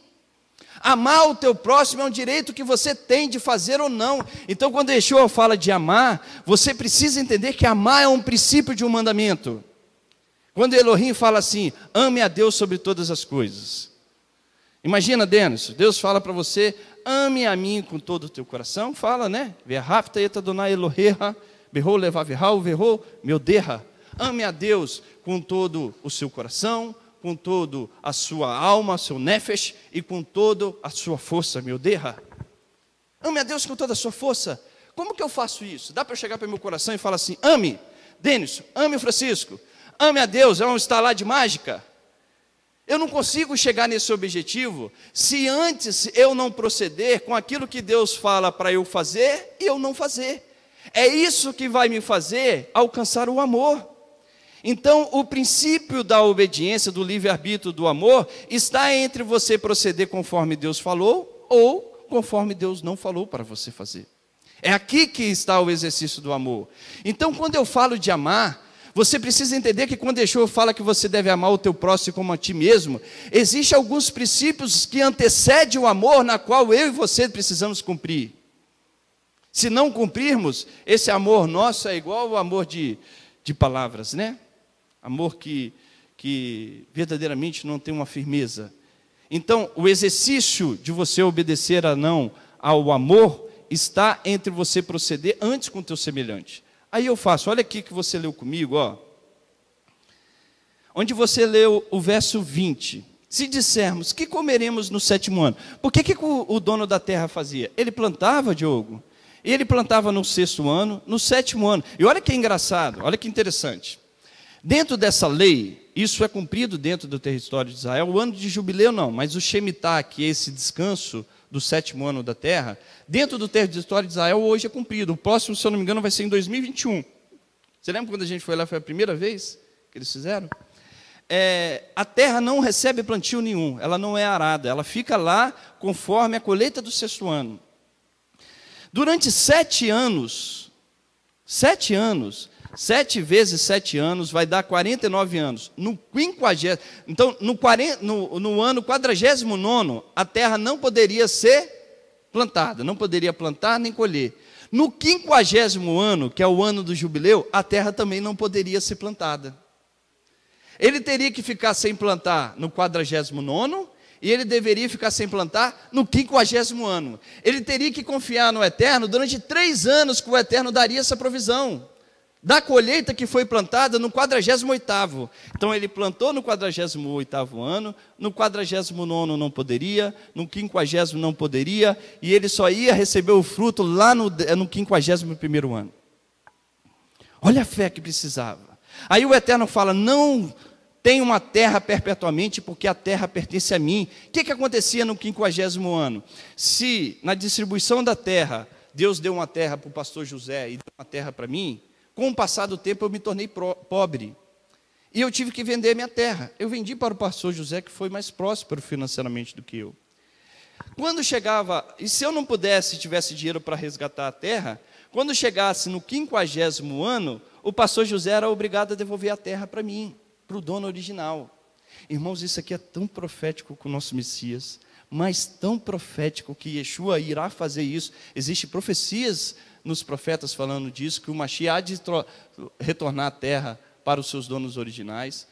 Amar o teu próximo é um direito que você tem de fazer ou não. Então, quando Yeshua fala de amar, você precisa entender que amar é um princípio de um mandamento. Quando Elohim fala assim, ame a Deus sobre todas as coisas. Imagina, Denis, Deus fala para você, ame a mim com todo o teu coração, fala, né? verrou meu derra. Ame a Deus com todo o seu coração, com todo a sua alma, seu nefesh, e com toda a sua força, meu derra. Ame a Deus com toda a sua força. Como que eu faço isso? Dá para chegar para meu coração e falar assim, ame, Denis, ame o Francisco, ame a Deus, é um estalar de mágica. Eu não consigo chegar nesse objetivo se antes eu não proceder com aquilo que Deus fala para eu fazer e eu não fazer. É isso que vai me fazer alcançar o amor. Então, o princípio da obediência, do livre-arbítrio, do amor, está entre você proceder conforme Deus falou ou conforme Deus não falou para você fazer. É aqui que está o exercício do amor. Então, quando eu falo de amar, você precisa entender que quando Yeshua fala que você deve amar o teu próximo como a ti mesmo, existem alguns princípios que antecedem o amor na qual eu e você precisamos cumprir. Se não cumprirmos, esse amor nosso é igual ao amor de, de palavras, né? Amor que, que verdadeiramente não tem uma firmeza. Então, o exercício de você obedecer a não ao amor está entre você proceder antes com o teu semelhante. Aí eu faço, olha aqui que você leu comigo, ó. Onde você leu o verso 20. Se dissermos que comeremos no sétimo ano, por que, que o dono da terra fazia? Ele plantava, Diogo, e ele plantava no sexto ano, no sétimo ano. E olha que engraçado, olha que interessante. Dentro dessa lei, isso é cumprido dentro do território de Israel, o ano de jubileu não, mas o Shemitah, que é esse descanso do sétimo ano da terra, dentro do território de Israel hoje é cumprido. O próximo, se eu não me engano, vai ser em 2021. Você lembra quando a gente foi lá, foi a primeira vez que eles fizeram? É, a terra não recebe plantio nenhum, ela não é arada, ela fica lá conforme a colheita do sexto ano. Durante sete anos, sete anos, Sete vezes sete anos vai dar 49 anos. No quinquagésimo, então no, 40, no, no ano 49, a terra não poderia ser plantada, não poderia plantar nem colher. No quinquagésimo ano, que é o ano do jubileu, a terra também não poderia ser plantada. Ele teria que ficar sem plantar no 49 e ele deveria ficar sem plantar no quinquagésimo ano. Ele teria que confiar no Eterno durante três anos que o Eterno daria essa provisão da colheita que foi plantada no 48º. Então ele plantou no 48º ano, no 49º não poderia, no 50 não poderia, e ele só ia receber o fruto lá no, no 51º ano. Olha a fé que precisava. Aí o Eterno fala, não tenho uma terra perpetuamente, porque a terra pertence a mim. O que, que acontecia no 50 ano? Se na distribuição da terra, Deus deu uma terra para o pastor José e deu uma terra para mim, com o passar do tempo, eu me tornei pro, pobre. E eu tive que vender minha terra. Eu vendi para o pastor José, que foi mais próspero financeiramente do que eu. Quando chegava, e se eu não pudesse, tivesse dinheiro para resgatar a terra, quando chegasse no quinquagésimo ano, o pastor José era obrigado a devolver a terra para mim, para o dono original. Irmãos, isso aqui é tão profético com o nosso Messias, mas tão profético que Yeshua irá fazer isso. Existem profecias nos profetas falando disso, que o Mashiach há de retornar à terra para os seus donos originais.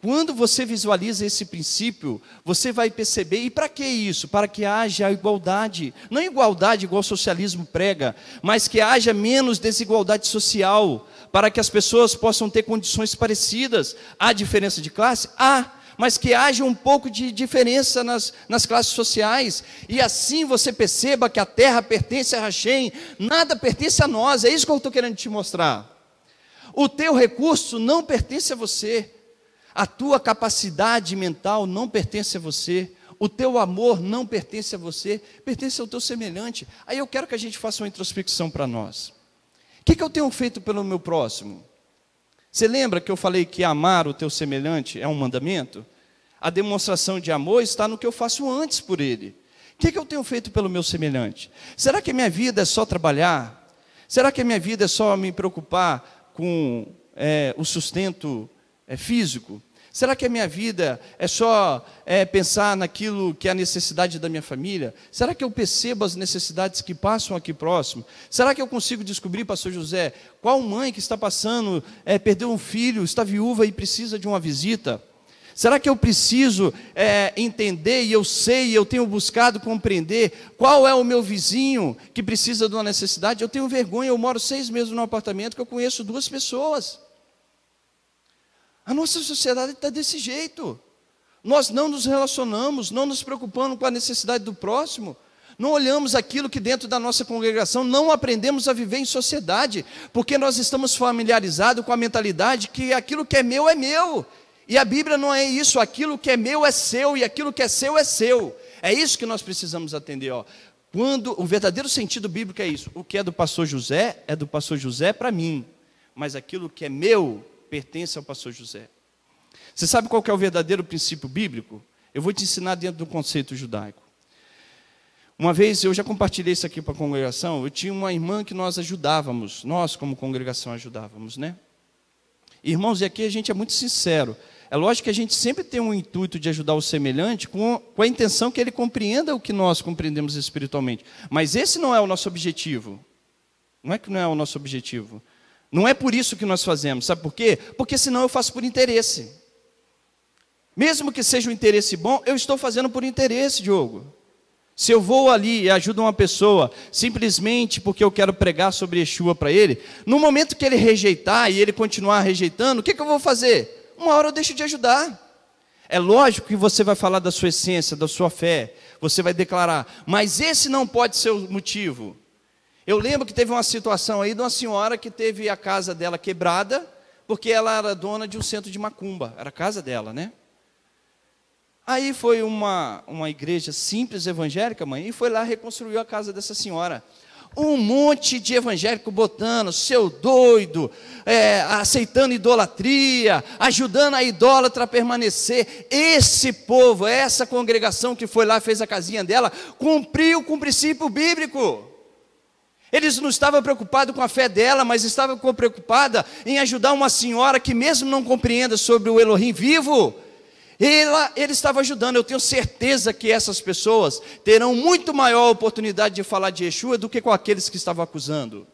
Quando você visualiza esse princípio, você vai perceber, e para que isso? Para que haja igualdade. Não é igualdade igual o socialismo prega, mas que haja menos desigualdade social, para que as pessoas possam ter condições parecidas. Há diferença de classe? Há mas que haja um pouco de diferença nas, nas classes sociais, e assim você perceba que a terra pertence a Hashem, nada pertence a nós, é isso que eu estou querendo te mostrar. O teu recurso não pertence a você, a tua capacidade mental não pertence a você, o teu amor não pertence a você, pertence ao teu semelhante. Aí eu quero que a gente faça uma introspecção para nós. O que, que eu tenho feito pelo meu próximo? Você lembra que eu falei que amar o teu semelhante é um mandamento? A demonstração de amor está no que eu faço antes por ele. O que, é que eu tenho feito pelo meu semelhante? Será que a minha vida é só trabalhar? Será que a minha vida é só me preocupar com é, o sustento é, físico? Será que a minha vida é só é, pensar naquilo que é a necessidade da minha família? Será que eu percebo as necessidades que passam aqui próximo? Será que eu consigo descobrir, pastor José, qual mãe que está passando, é, perdeu um filho, está viúva e precisa de uma visita? Será que eu preciso é, entender e eu sei, eu tenho buscado compreender qual é o meu vizinho que precisa de uma necessidade? Eu tenho vergonha, eu moro seis meses num apartamento que eu conheço duas pessoas. A nossa sociedade está desse jeito. Nós não nos relacionamos, não nos preocupamos com a necessidade do próximo, não olhamos aquilo que dentro da nossa congregação não aprendemos a viver em sociedade, porque nós estamos familiarizados com a mentalidade que aquilo que é meu é meu. E a Bíblia não é isso, aquilo que é meu é seu e aquilo que é seu é seu. É isso que nós precisamos atender, ó. Quando o verdadeiro sentido bíblico é isso, o que é do pastor José é do pastor José para mim, mas aquilo que é meu pertence ao pastor José. Você sabe qual é o verdadeiro princípio bíblico? Eu vou te ensinar dentro do conceito judaico. Uma vez eu já compartilhei isso aqui para a congregação. Eu tinha uma irmã que nós ajudávamos, nós como congregação ajudávamos, né? Irmãos, e aqui a gente é muito sincero. É lógico que a gente sempre tem um intuito de ajudar o semelhante com, com a intenção que ele compreenda o que nós compreendemos espiritualmente. Mas esse não é o nosso objetivo. Não é que não é o nosso objetivo. Não é por isso que nós fazemos, sabe por quê? Porque senão eu faço por interesse. Mesmo que seja um interesse bom, eu estou fazendo por interesse, Diogo. Se eu vou ali e ajudo uma pessoa simplesmente porque eu quero pregar sobre Yeshua para ele, no momento que ele rejeitar e ele continuar rejeitando, o que, que eu vou fazer? Uma hora eu deixo de ajudar. É lógico que você vai falar da sua essência, da sua fé, você vai declarar, mas esse não pode ser o motivo. Eu lembro que teve uma situação aí de uma senhora que teve a casa dela quebrada, porque ela era dona de um centro de macumba, era a casa dela, né? Aí foi uma, uma igreja simples evangélica, mãe, e foi lá reconstruiu a casa dessa senhora. Um monte de evangélico botando, seu doido, é, aceitando idolatria, ajudando a idólatra a permanecer. Esse povo, essa congregação que foi lá, fez a casinha dela, cumpriu com o princípio bíblico. Eles não estavam preocupados com a fé dela, mas estavam preocupados em ajudar uma senhora que, mesmo não compreenda sobre o Elohim vivo, ela, ele estava ajudando. Eu tenho certeza que essas pessoas terão muito maior oportunidade de falar de Yeshua do que com aqueles que estavam acusando.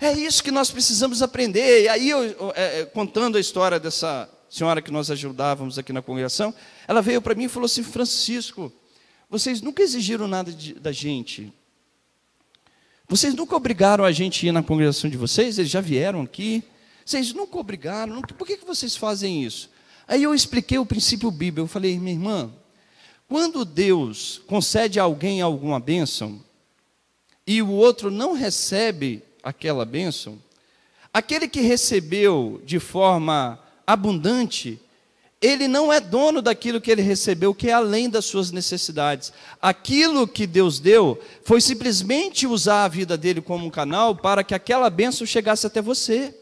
É isso que nós precisamos aprender. E aí, eu, é, é, contando a história dessa senhora que nós ajudávamos aqui na congregação, ela veio para mim e falou assim: Francisco, vocês nunca exigiram nada de, da gente. Vocês nunca obrigaram a gente a ir na congregação de vocês? Eles já vieram aqui? Vocês nunca obrigaram? Por que, que vocês fazem isso? Aí eu expliquei o princípio bíblico. Eu falei, minha irmã, quando Deus concede a alguém alguma bênção e o outro não recebe aquela bênção, aquele que recebeu de forma abundante, ele não é dono daquilo que ele recebeu, que é além das suas necessidades. Aquilo que Deus deu foi simplesmente usar a vida dele como um canal para que aquela bênção chegasse até você.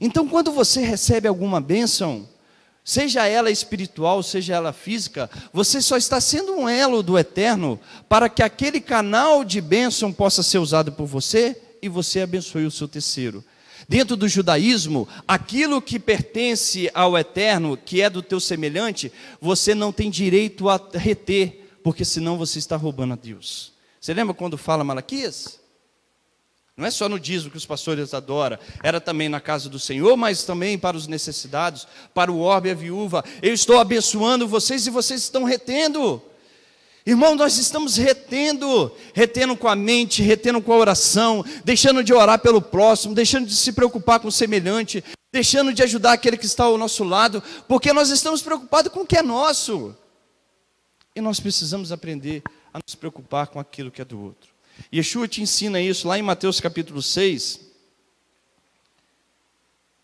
Então, quando você recebe alguma bênção, seja ela espiritual, seja ela física, você só está sendo um elo do eterno para que aquele canal de bênção possa ser usado por você e você abençoe o seu terceiro. Dentro do judaísmo, aquilo que pertence ao eterno, que é do teu semelhante, você não tem direito a reter, porque senão você está roubando a Deus. Você lembra quando fala Malaquias? Não é só no dízimo que os pastores adoram, era também na casa do Senhor, mas também para os necessitados, para o orbe e a viúva. Eu estou abençoando vocês e vocês estão retendo. Irmão, nós estamos retendo, retendo com a mente, retendo com a oração, deixando de orar pelo próximo, deixando de se preocupar com o semelhante, deixando de ajudar aquele que está ao nosso lado, porque nós estamos preocupados com o que é nosso. E nós precisamos aprender a nos preocupar com aquilo que é do outro. Yeshua te ensina isso lá em Mateus capítulo 6.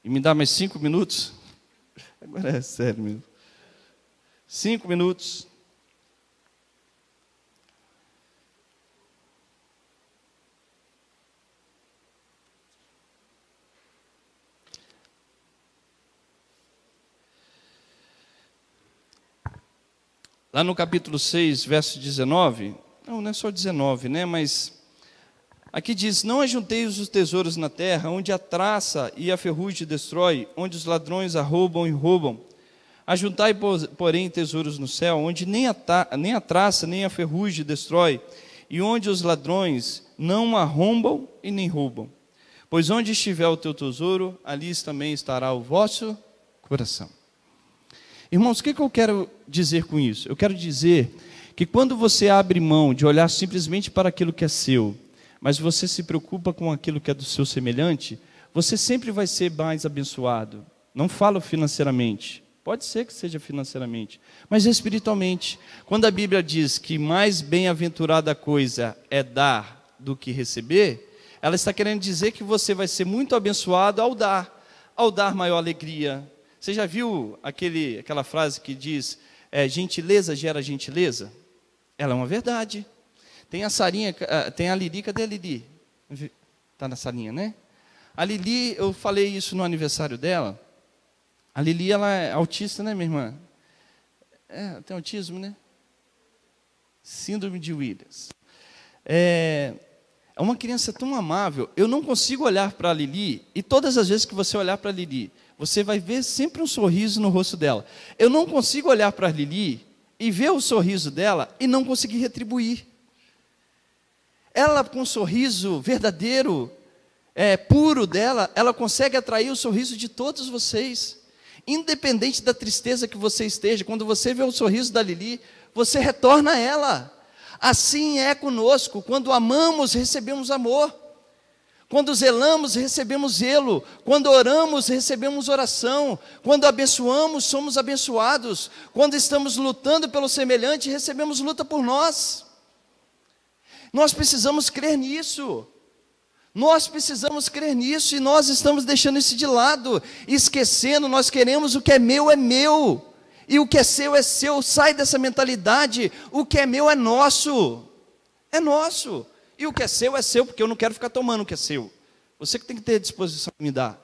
E me dá mais cinco minutos? Agora é sério mesmo. Cinco minutos. Lá no capítulo 6, verso 19, não, não é só 19, né? Mas aqui diz: Não ajunteis os tesouros na terra, onde a traça e a ferrugem destrói, onde os ladrões arrombam e roubam. Ajuntai, porém, tesouros no céu, onde nem a, nem a traça nem a ferrugem destrói, e onde os ladrões não arrombam e nem roubam. Pois onde estiver o teu tesouro, ali também estará o vosso coração. Irmãos, o que, que eu quero dizer com isso? Eu quero dizer que quando você abre mão de olhar simplesmente para aquilo que é seu, mas você se preocupa com aquilo que é do seu semelhante, você sempre vai ser mais abençoado. Não falo financeiramente, Pode ser que seja financeiramente, mas espiritualmente. Quando a Bíblia diz que mais bem-aventurada coisa é dar do que receber, ela está querendo dizer que você vai ser muito abençoado ao dar, ao dar maior alegria, você já viu aquele, aquela frase que diz: é, gentileza gera gentileza? Ela é uma verdade. Tem a Sarinha, eh, tem a Lili, cadê a Lili? Está na salinha, né? A Lili, eu falei isso no aniversário dela. A Lili, ela é autista, né, minha irmã? É, tem autismo, né? Síndrome de Williams. É, é uma criança tão amável. Eu não consigo olhar para a Lili, e todas as vezes que você olhar para a Lili você vai ver sempre um sorriso no rosto dela. Eu não consigo olhar para a Lili e ver o sorriso dela e não conseguir retribuir. Ela, com um sorriso verdadeiro, é, puro dela, ela consegue atrair o sorriso de todos vocês. Independente da tristeza que você esteja, quando você vê o sorriso da Lili, você retorna a ela. Assim é conosco, quando amamos, recebemos amor. Quando zelamos, recebemos zelo. Quando oramos, recebemos oração. Quando abençoamos, somos abençoados. Quando estamos lutando pelo semelhante, recebemos luta por nós. Nós precisamos crer nisso. Nós precisamos crer nisso e nós estamos deixando isso de lado, esquecendo, nós queremos o que é meu é meu e o que é seu é seu. Sai dessa mentalidade, o que é meu é nosso. É nosso. E o que é seu é seu, porque eu não quero ficar tomando o que é seu. Você que tem que ter disposição de me dar.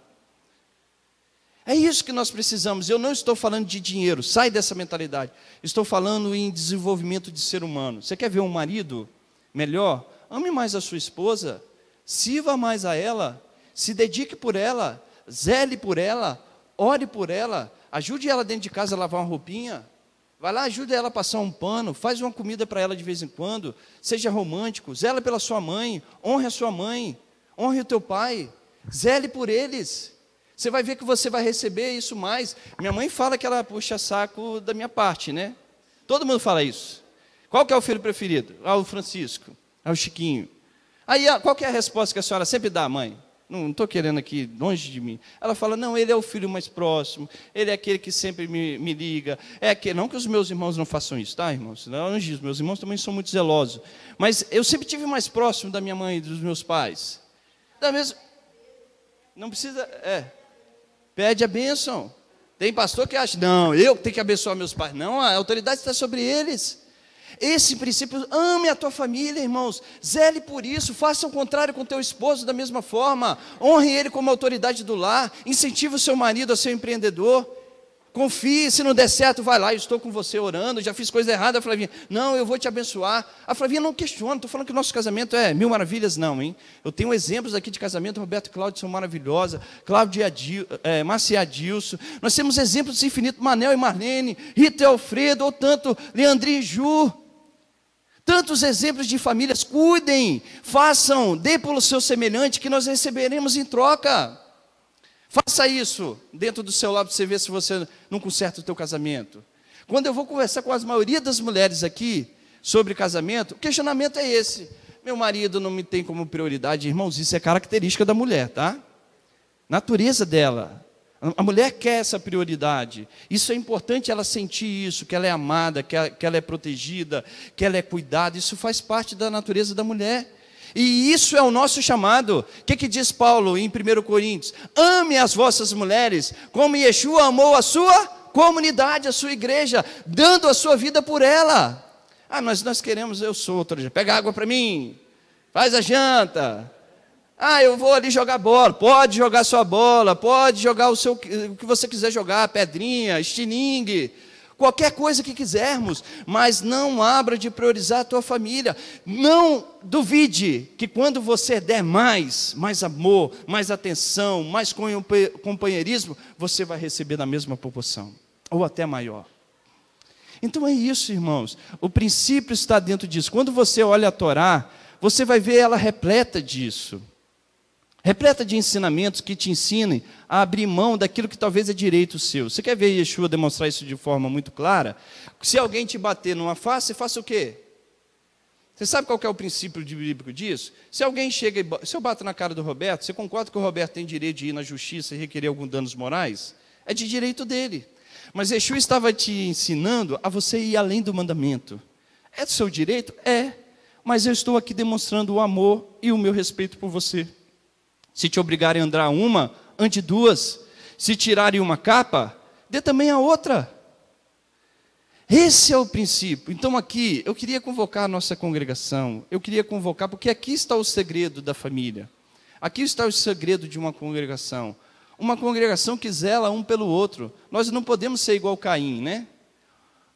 É isso que nós precisamos. Eu não estou falando de dinheiro, sai dessa mentalidade. Estou falando em desenvolvimento de ser humano. Você quer ver um marido melhor? Ame mais a sua esposa, sirva mais a ela, se dedique por ela, zele por ela, ore por ela, ajude ela dentro de casa a lavar uma roupinha, Vai lá, ajuda ela a passar um pano, faz uma comida para ela de vez em quando, seja romântico, zela pela sua mãe, honre a sua mãe, honre o teu pai, zele por eles. Você vai ver que você vai receber isso mais. Minha mãe fala que ela puxa saco da minha parte, né? Todo mundo fala isso. Qual que é o filho preferido? Ah, o Francisco, ah, o Chiquinho. Aí, ah, qual que é a resposta que a senhora sempre dá, mãe? Não estou querendo aqui, longe de mim. Ela fala: não, ele é o filho mais próximo, ele é aquele que sempre me, me liga. É aquele, não que os meus irmãos não façam isso, tá, irmãos? Não, disso, é meus irmãos também são muito zelosos. Mas eu sempre tive mais próximo da minha mãe e dos meus pais. Da mesma. Não precisa. É. Pede a bênção. Tem pastor que acha, não, eu tenho que abençoar meus pais. Não, a autoridade está sobre eles. Esse princípio, ame a tua família, irmãos, zele por isso, faça o contrário com teu esposo da mesma forma, honre ele como autoridade do lar, incentive o seu marido a ser empreendedor. Confie, se não der certo, vai lá, eu estou com você orando, já fiz coisa errada, Flavinha. Não, eu vou te abençoar. A Flavinha não questiona, estou falando que o nosso casamento é mil maravilhas, não, hein? Eu tenho exemplos aqui de casamento, Roberto e Cláudio são maravilhosa, Cláudio é, Marcia Adilson. Nós temos exemplos infinitos, Manel e Marlene, Rita e Alfredo, ou tanto, Leandrinho e Ju. Tantos exemplos de famílias, cuidem, façam, dê pelo seu semelhante que nós receberemos em troca. Faça isso dentro do seu lado para você ver se você não conserta o teu casamento. Quando eu vou conversar com a maioria das mulheres aqui sobre casamento, o questionamento é esse. Meu marido não me tem como prioridade, irmãos, isso é característica da mulher, tá? Natureza dela. A mulher quer essa prioridade. Isso é importante ela sentir isso, que ela é amada, que ela, que ela é protegida, que ela é cuidada. Isso faz parte da natureza da mulher. E isso é o nosso chamado. O que, que, diz Paulo em 1 Coríntios? Ame as vossas mulheres, como Yeshua amou a sua comunidade, a sua igreja, dando a sua vida por ela. Ah, mas nós queremos, eu sou outro. Pega água para mim, faz a janta, ah, eu vou ali jogar bola. Pode jogar sua bola, pode jogar o, seu, o que você quiser jogar, pedrinha, estilingue, qualquer coisa que quisermos, mas não abra de priorizar a tua família. Não duvide que quando você der mais, mais amor, mais atenção, mais companheirismo, você vai receber na mesma proporção, ou até maior. Então é isso, irmãos. O princípio está dentro disso. Quando você olha a Torá, você vai ver ela repleta disso repleta de ensinamentos que te ensinem a abrir mão daquilo que talvez é direito seu. Você quer ver Yeshua demonstrar isso de forma muito clara? Se alguém te bater numa face, faça o quê? Você sabe qual é o princípio bíblico disso? Se alguém chega e. Se eu bato na cara do Roberto, você concorda que o Roberto tem direito de ir na justiça e requerer alguns danos morais? É de direito dele. Mas Yeshua estava te ensinando a você ir além do mandamento. É do seu direito? É. Mas eu estou aqui demonstrando o amor e o meu respeito por você. Se te obrigarem a andar uma, ande duas. Se tirarem uma capa, dê também a outra. Esse é o princípio. Então, aqui, eu queria convocar a nossa congregação, eu queria convocar, porque aqui está o segredo da família, aqui está o segredo de uma congregação. Uma congregação que zela um pelo outro. Nós não podemos ser igual Caim, né?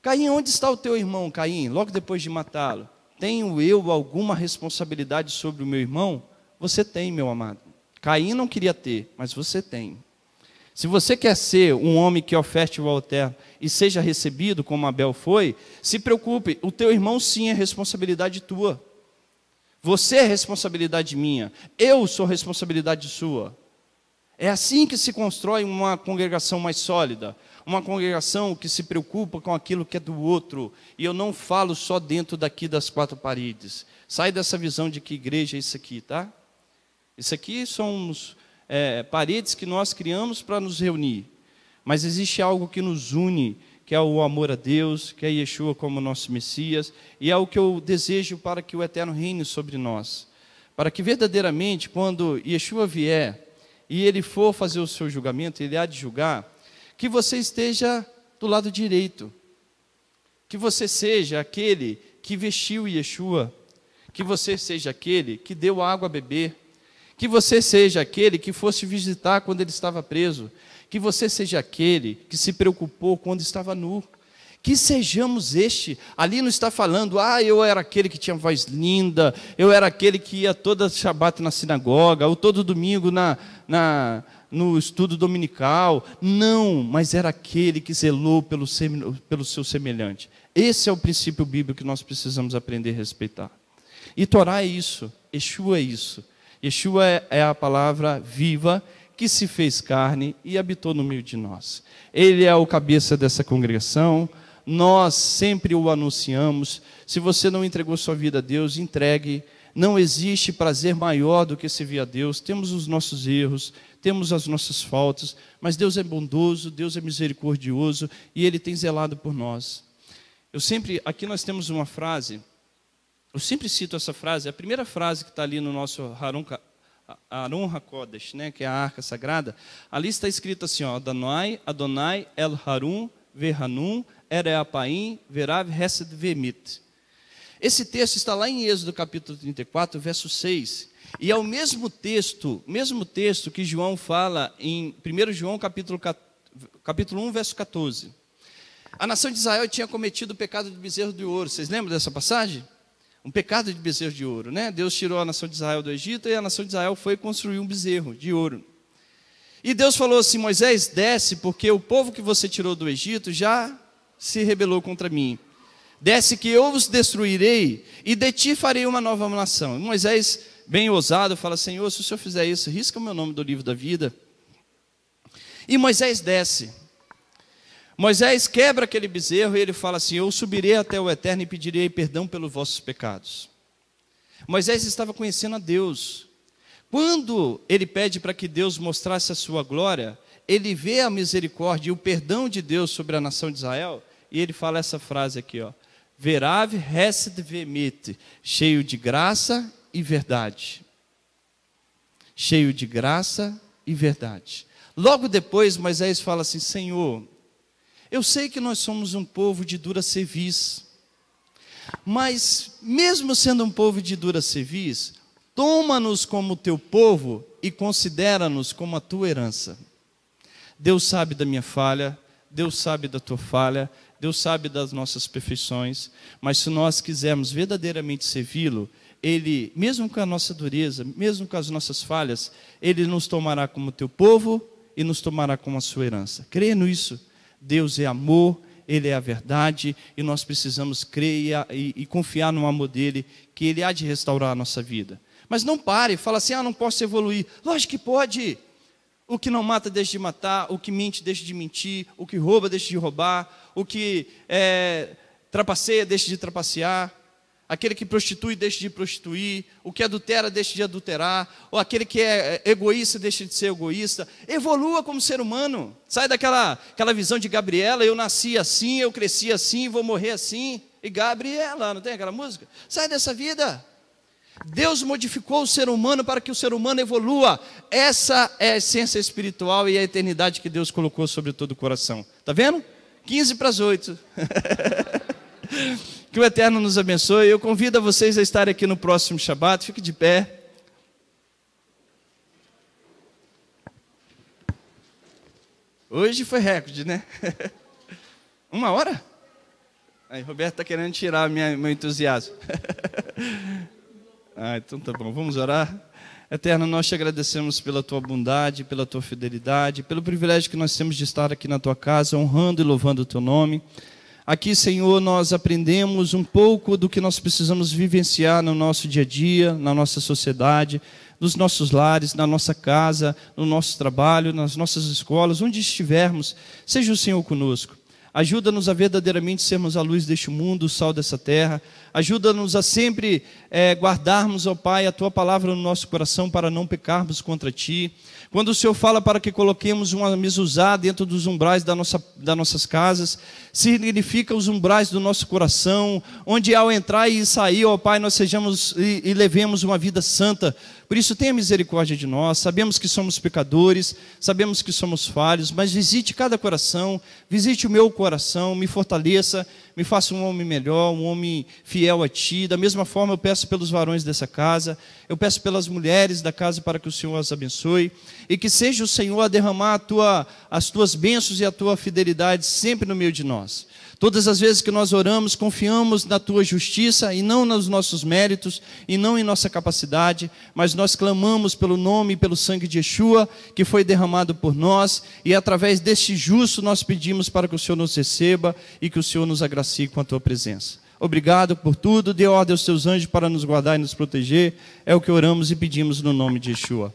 Caim, onde está o teu irmão, Caim? Logo depois de matá-lo. Tenho eu alguma responsabilidade sobre o meu irmão? Você tem, meu amado. Caim não queria ter, mas você tem. Se você quer ser um homem que oferte o altar e seja recebido como Abel foi, se preocupe, o teu irmão sim é responsabilidade tua. Você é responsabilidade minha, eu sou responsabilidade sua. É assim que se constrói uma congregação mais sólida, uma congregação que se preocupa com aquilo que é do outro. E eu não falo só dentro daqui das quatro paredes. Sai dessa visão de que igreja é isso aqui, tá? Isso aqui são é, paredes que nós criamos para nos reunir. Mas existe algo que nos une, que é o amor a Deus, que é Yeshua como nosso Messias, e é o que eu desejo para que o Eterno reine sobre nós. Para que verdadeiramente, quando Yeshua vier e ele for fazer o seu julgamento, ele há de julgar, que você esteja do lado direito, que você seja aquele que vestiu Yeshua, que você seja aquele que deu água a beber que você seja aquele que fosse visitar quando ele estava preso. Que você seja aquele que se preocupou quando estava nu. Que sejamos este. Ali não está falando, ah, eu era aquele que tinha voz linda, eu era aquele que ia toda shabat na sinagoga, ou todo domingo na, na, no estudo dominical. Não, mas era aquele que zelou pelo, pelo seu semelhante. Esse é o princípio bíblico que nós precisamos aprender a respeitar. E Torá é isso, Eshua é isso. Yeshua é, é a palavra viva que se fez carne e habitou no meio de nós. Ele é o cabeça dessa congregação, nós sempre o anunciamos. Se você não entregou sua vida a Deus, entregue. Não existe prazer maior do que servir a Deus. Temos os nossos erros, temos as nossas faltas, mas Deus é bondoso, Deus é misericordioso e Ele tem zelado por nós. Eu sempre, aqui nós temos uma frase eu sempre cito essa frase, a primeira frase que está ali no nosso Harun HaKodesh, né, que é a arca sagrada. Ali está escrito assim: ó, Adonai, Adonai, El Harun, Verhanum, Ereapaim, Verav, Hesed, Vemit. Esse texto está lá em Êxodo capítulo 34, verso 6. E é o mesmo texto, mesmo texto que João fala em 1 João capítulo, capítulo 1, verso 14. A nação de Israel tinha cometido o pecado do bezerro de ouro. Vocês lembram dessa passagem? um pecado de bezerro de ouro. Né? Deus tirou a nação de Israel do Egito e a nação de Israel foi construir um bezerro de ouro. E Deus falou assim: Moisés, desce, porque o povo que você tirou do Egito já se rebelou contra mim. Desce que eu os destruirei e de ti farei uma nova nação. E Moisés, bem ousado, fala: Senhor, se o senhor fizer isso, risca o meu nome do livro da vida. E Moisés desce. Moisés quebra aquele bezerro e ele fala assim: Eu subirei até o Eterno e pedirei perdão pelos vossos pecados. Moisés estava conhecendo a Deus. Quando ele pede para que Deus mostrasse a sua glória, ele vê a misericórdia e o perdão de Deus sobre a nação de Israel, e ele fala essa frase aqui, ó: Verav hesed vemit, cheio de graça e verdade. Cheio de graça e verdade. Logo depois, Moisés fala assim: Senhor, eu sei que nós somos um povo de dura servis, mas mesmo sendo um povo de dura servis, toma-nos como teu povo e considera-nos como a tua herança. Deus sabe da minha falha, Deus sabe da tua falha, Deus sabe das nossas perfeições, mas se nós quisermos verdadeiramente servi-lo, ele, mesmo com a nossa dureza, mesmo com as nossas falhas, ele nos tomará como teu povo e nos tomará como a sua herança. Creia nisso. Deus é amor, Ele é a verdade e nós precisamos crer e, e, e confiar no amor dele, que Ele há de restaurar a nossa vida. Mas não pare, fala assim: ah, não posso evoluir. Lógico que pode. O que não mata, deixa de matar. O que mente, deixa de mentir. O que rouba, deixa de roubar. O que é, trapaceia, deixa de trapacear aquele que prostitui deixe de prostituir, o que adultera deixe de adulterar, ou aquele que é, é egoísta deixe de ser egoísta. Evolua como ser humano. Sai daquela aquela visão de Gabriela, eu nasci assim, eu cresci assim, vou morrer assim. E Gabriela, não tem aquela música? Sai dessa vida. Deus modificou o ser humano para que o ser humano evolua. Essa é a essência espiritual e a eternidade que Deus colocou sobre todo o coração. Tá vendo? 15 para as 8. Que o Eterno nos abençoe. Eu convido a vocês a estarem aqui no próximo Shabat. Fique de pé. Hoje foi recorde, né? Uma hora? Aí, Roberto está querendo tirar minha, meu entusiasmo. ah, então tá bom, vamos orar. Eterno, nós te agradecemos pela tua bondade, pela tua fidelidade, pelo privilégio que nós temos de estar aqui na tua casa, honrando e louvando o teu nome. Aqui, Senhor, nós aprendemos um pouco do que nós precisamos vivenciar no nosso dia a dia, na nossa sociedade, nos nossos lares, na nossa casa, no nosso trabalho, nas nossas escolas, onde estivermos. Seja o Senhor conosco. Ajuda-nos a verdadeiramente sermos a luz deste mundo, o sal dessa terra. Ajuda-nos a sempre é, guardarmos, ó Pai, a Tua palavra no nosso coração para não pecarmos contra Ti. Quando o Senhor fala para que coloquemos uma mezuzá dentro dos umbrais da nossa, das nossas casas, significa os umbrais do nosso coração, onde ao entrar e sair, ó Pai, nós sejamos e, e levemos uma vida santa, por isso, tenha misericórdia de nós. Sabemos que somos pecadores, sabemos que somos falhos, mas visite cada coração, visite o meu coração, me fortaleça, me faça um homem melhor, um homem fiel a Ti. Da mesma forma, eu peço pelos varões dessa casa, eu peço pelas mulheres da casa para que o Senhor as abençoe e que seja o Senhor a derramar a tua, as Tuas bênçãos e a Tua fidelidade sempre no meio de nós. Todas as vezes que nós oramos, confiamos na tua justiça e não nos nossos méritos e não em nossa capacidade, mas nós clamamos pelo nome e pelo sangue de Yeshua que foi derramado por nós e através deste justo nós pedimos para que o Senhor nos receba e que o Senhor nos agracie com a tua presença. Obrigado por tudo, dê ordem aos teus anjos para nos guardar e nos proteger. É o que oramos e pedimos no nome de Yeshua.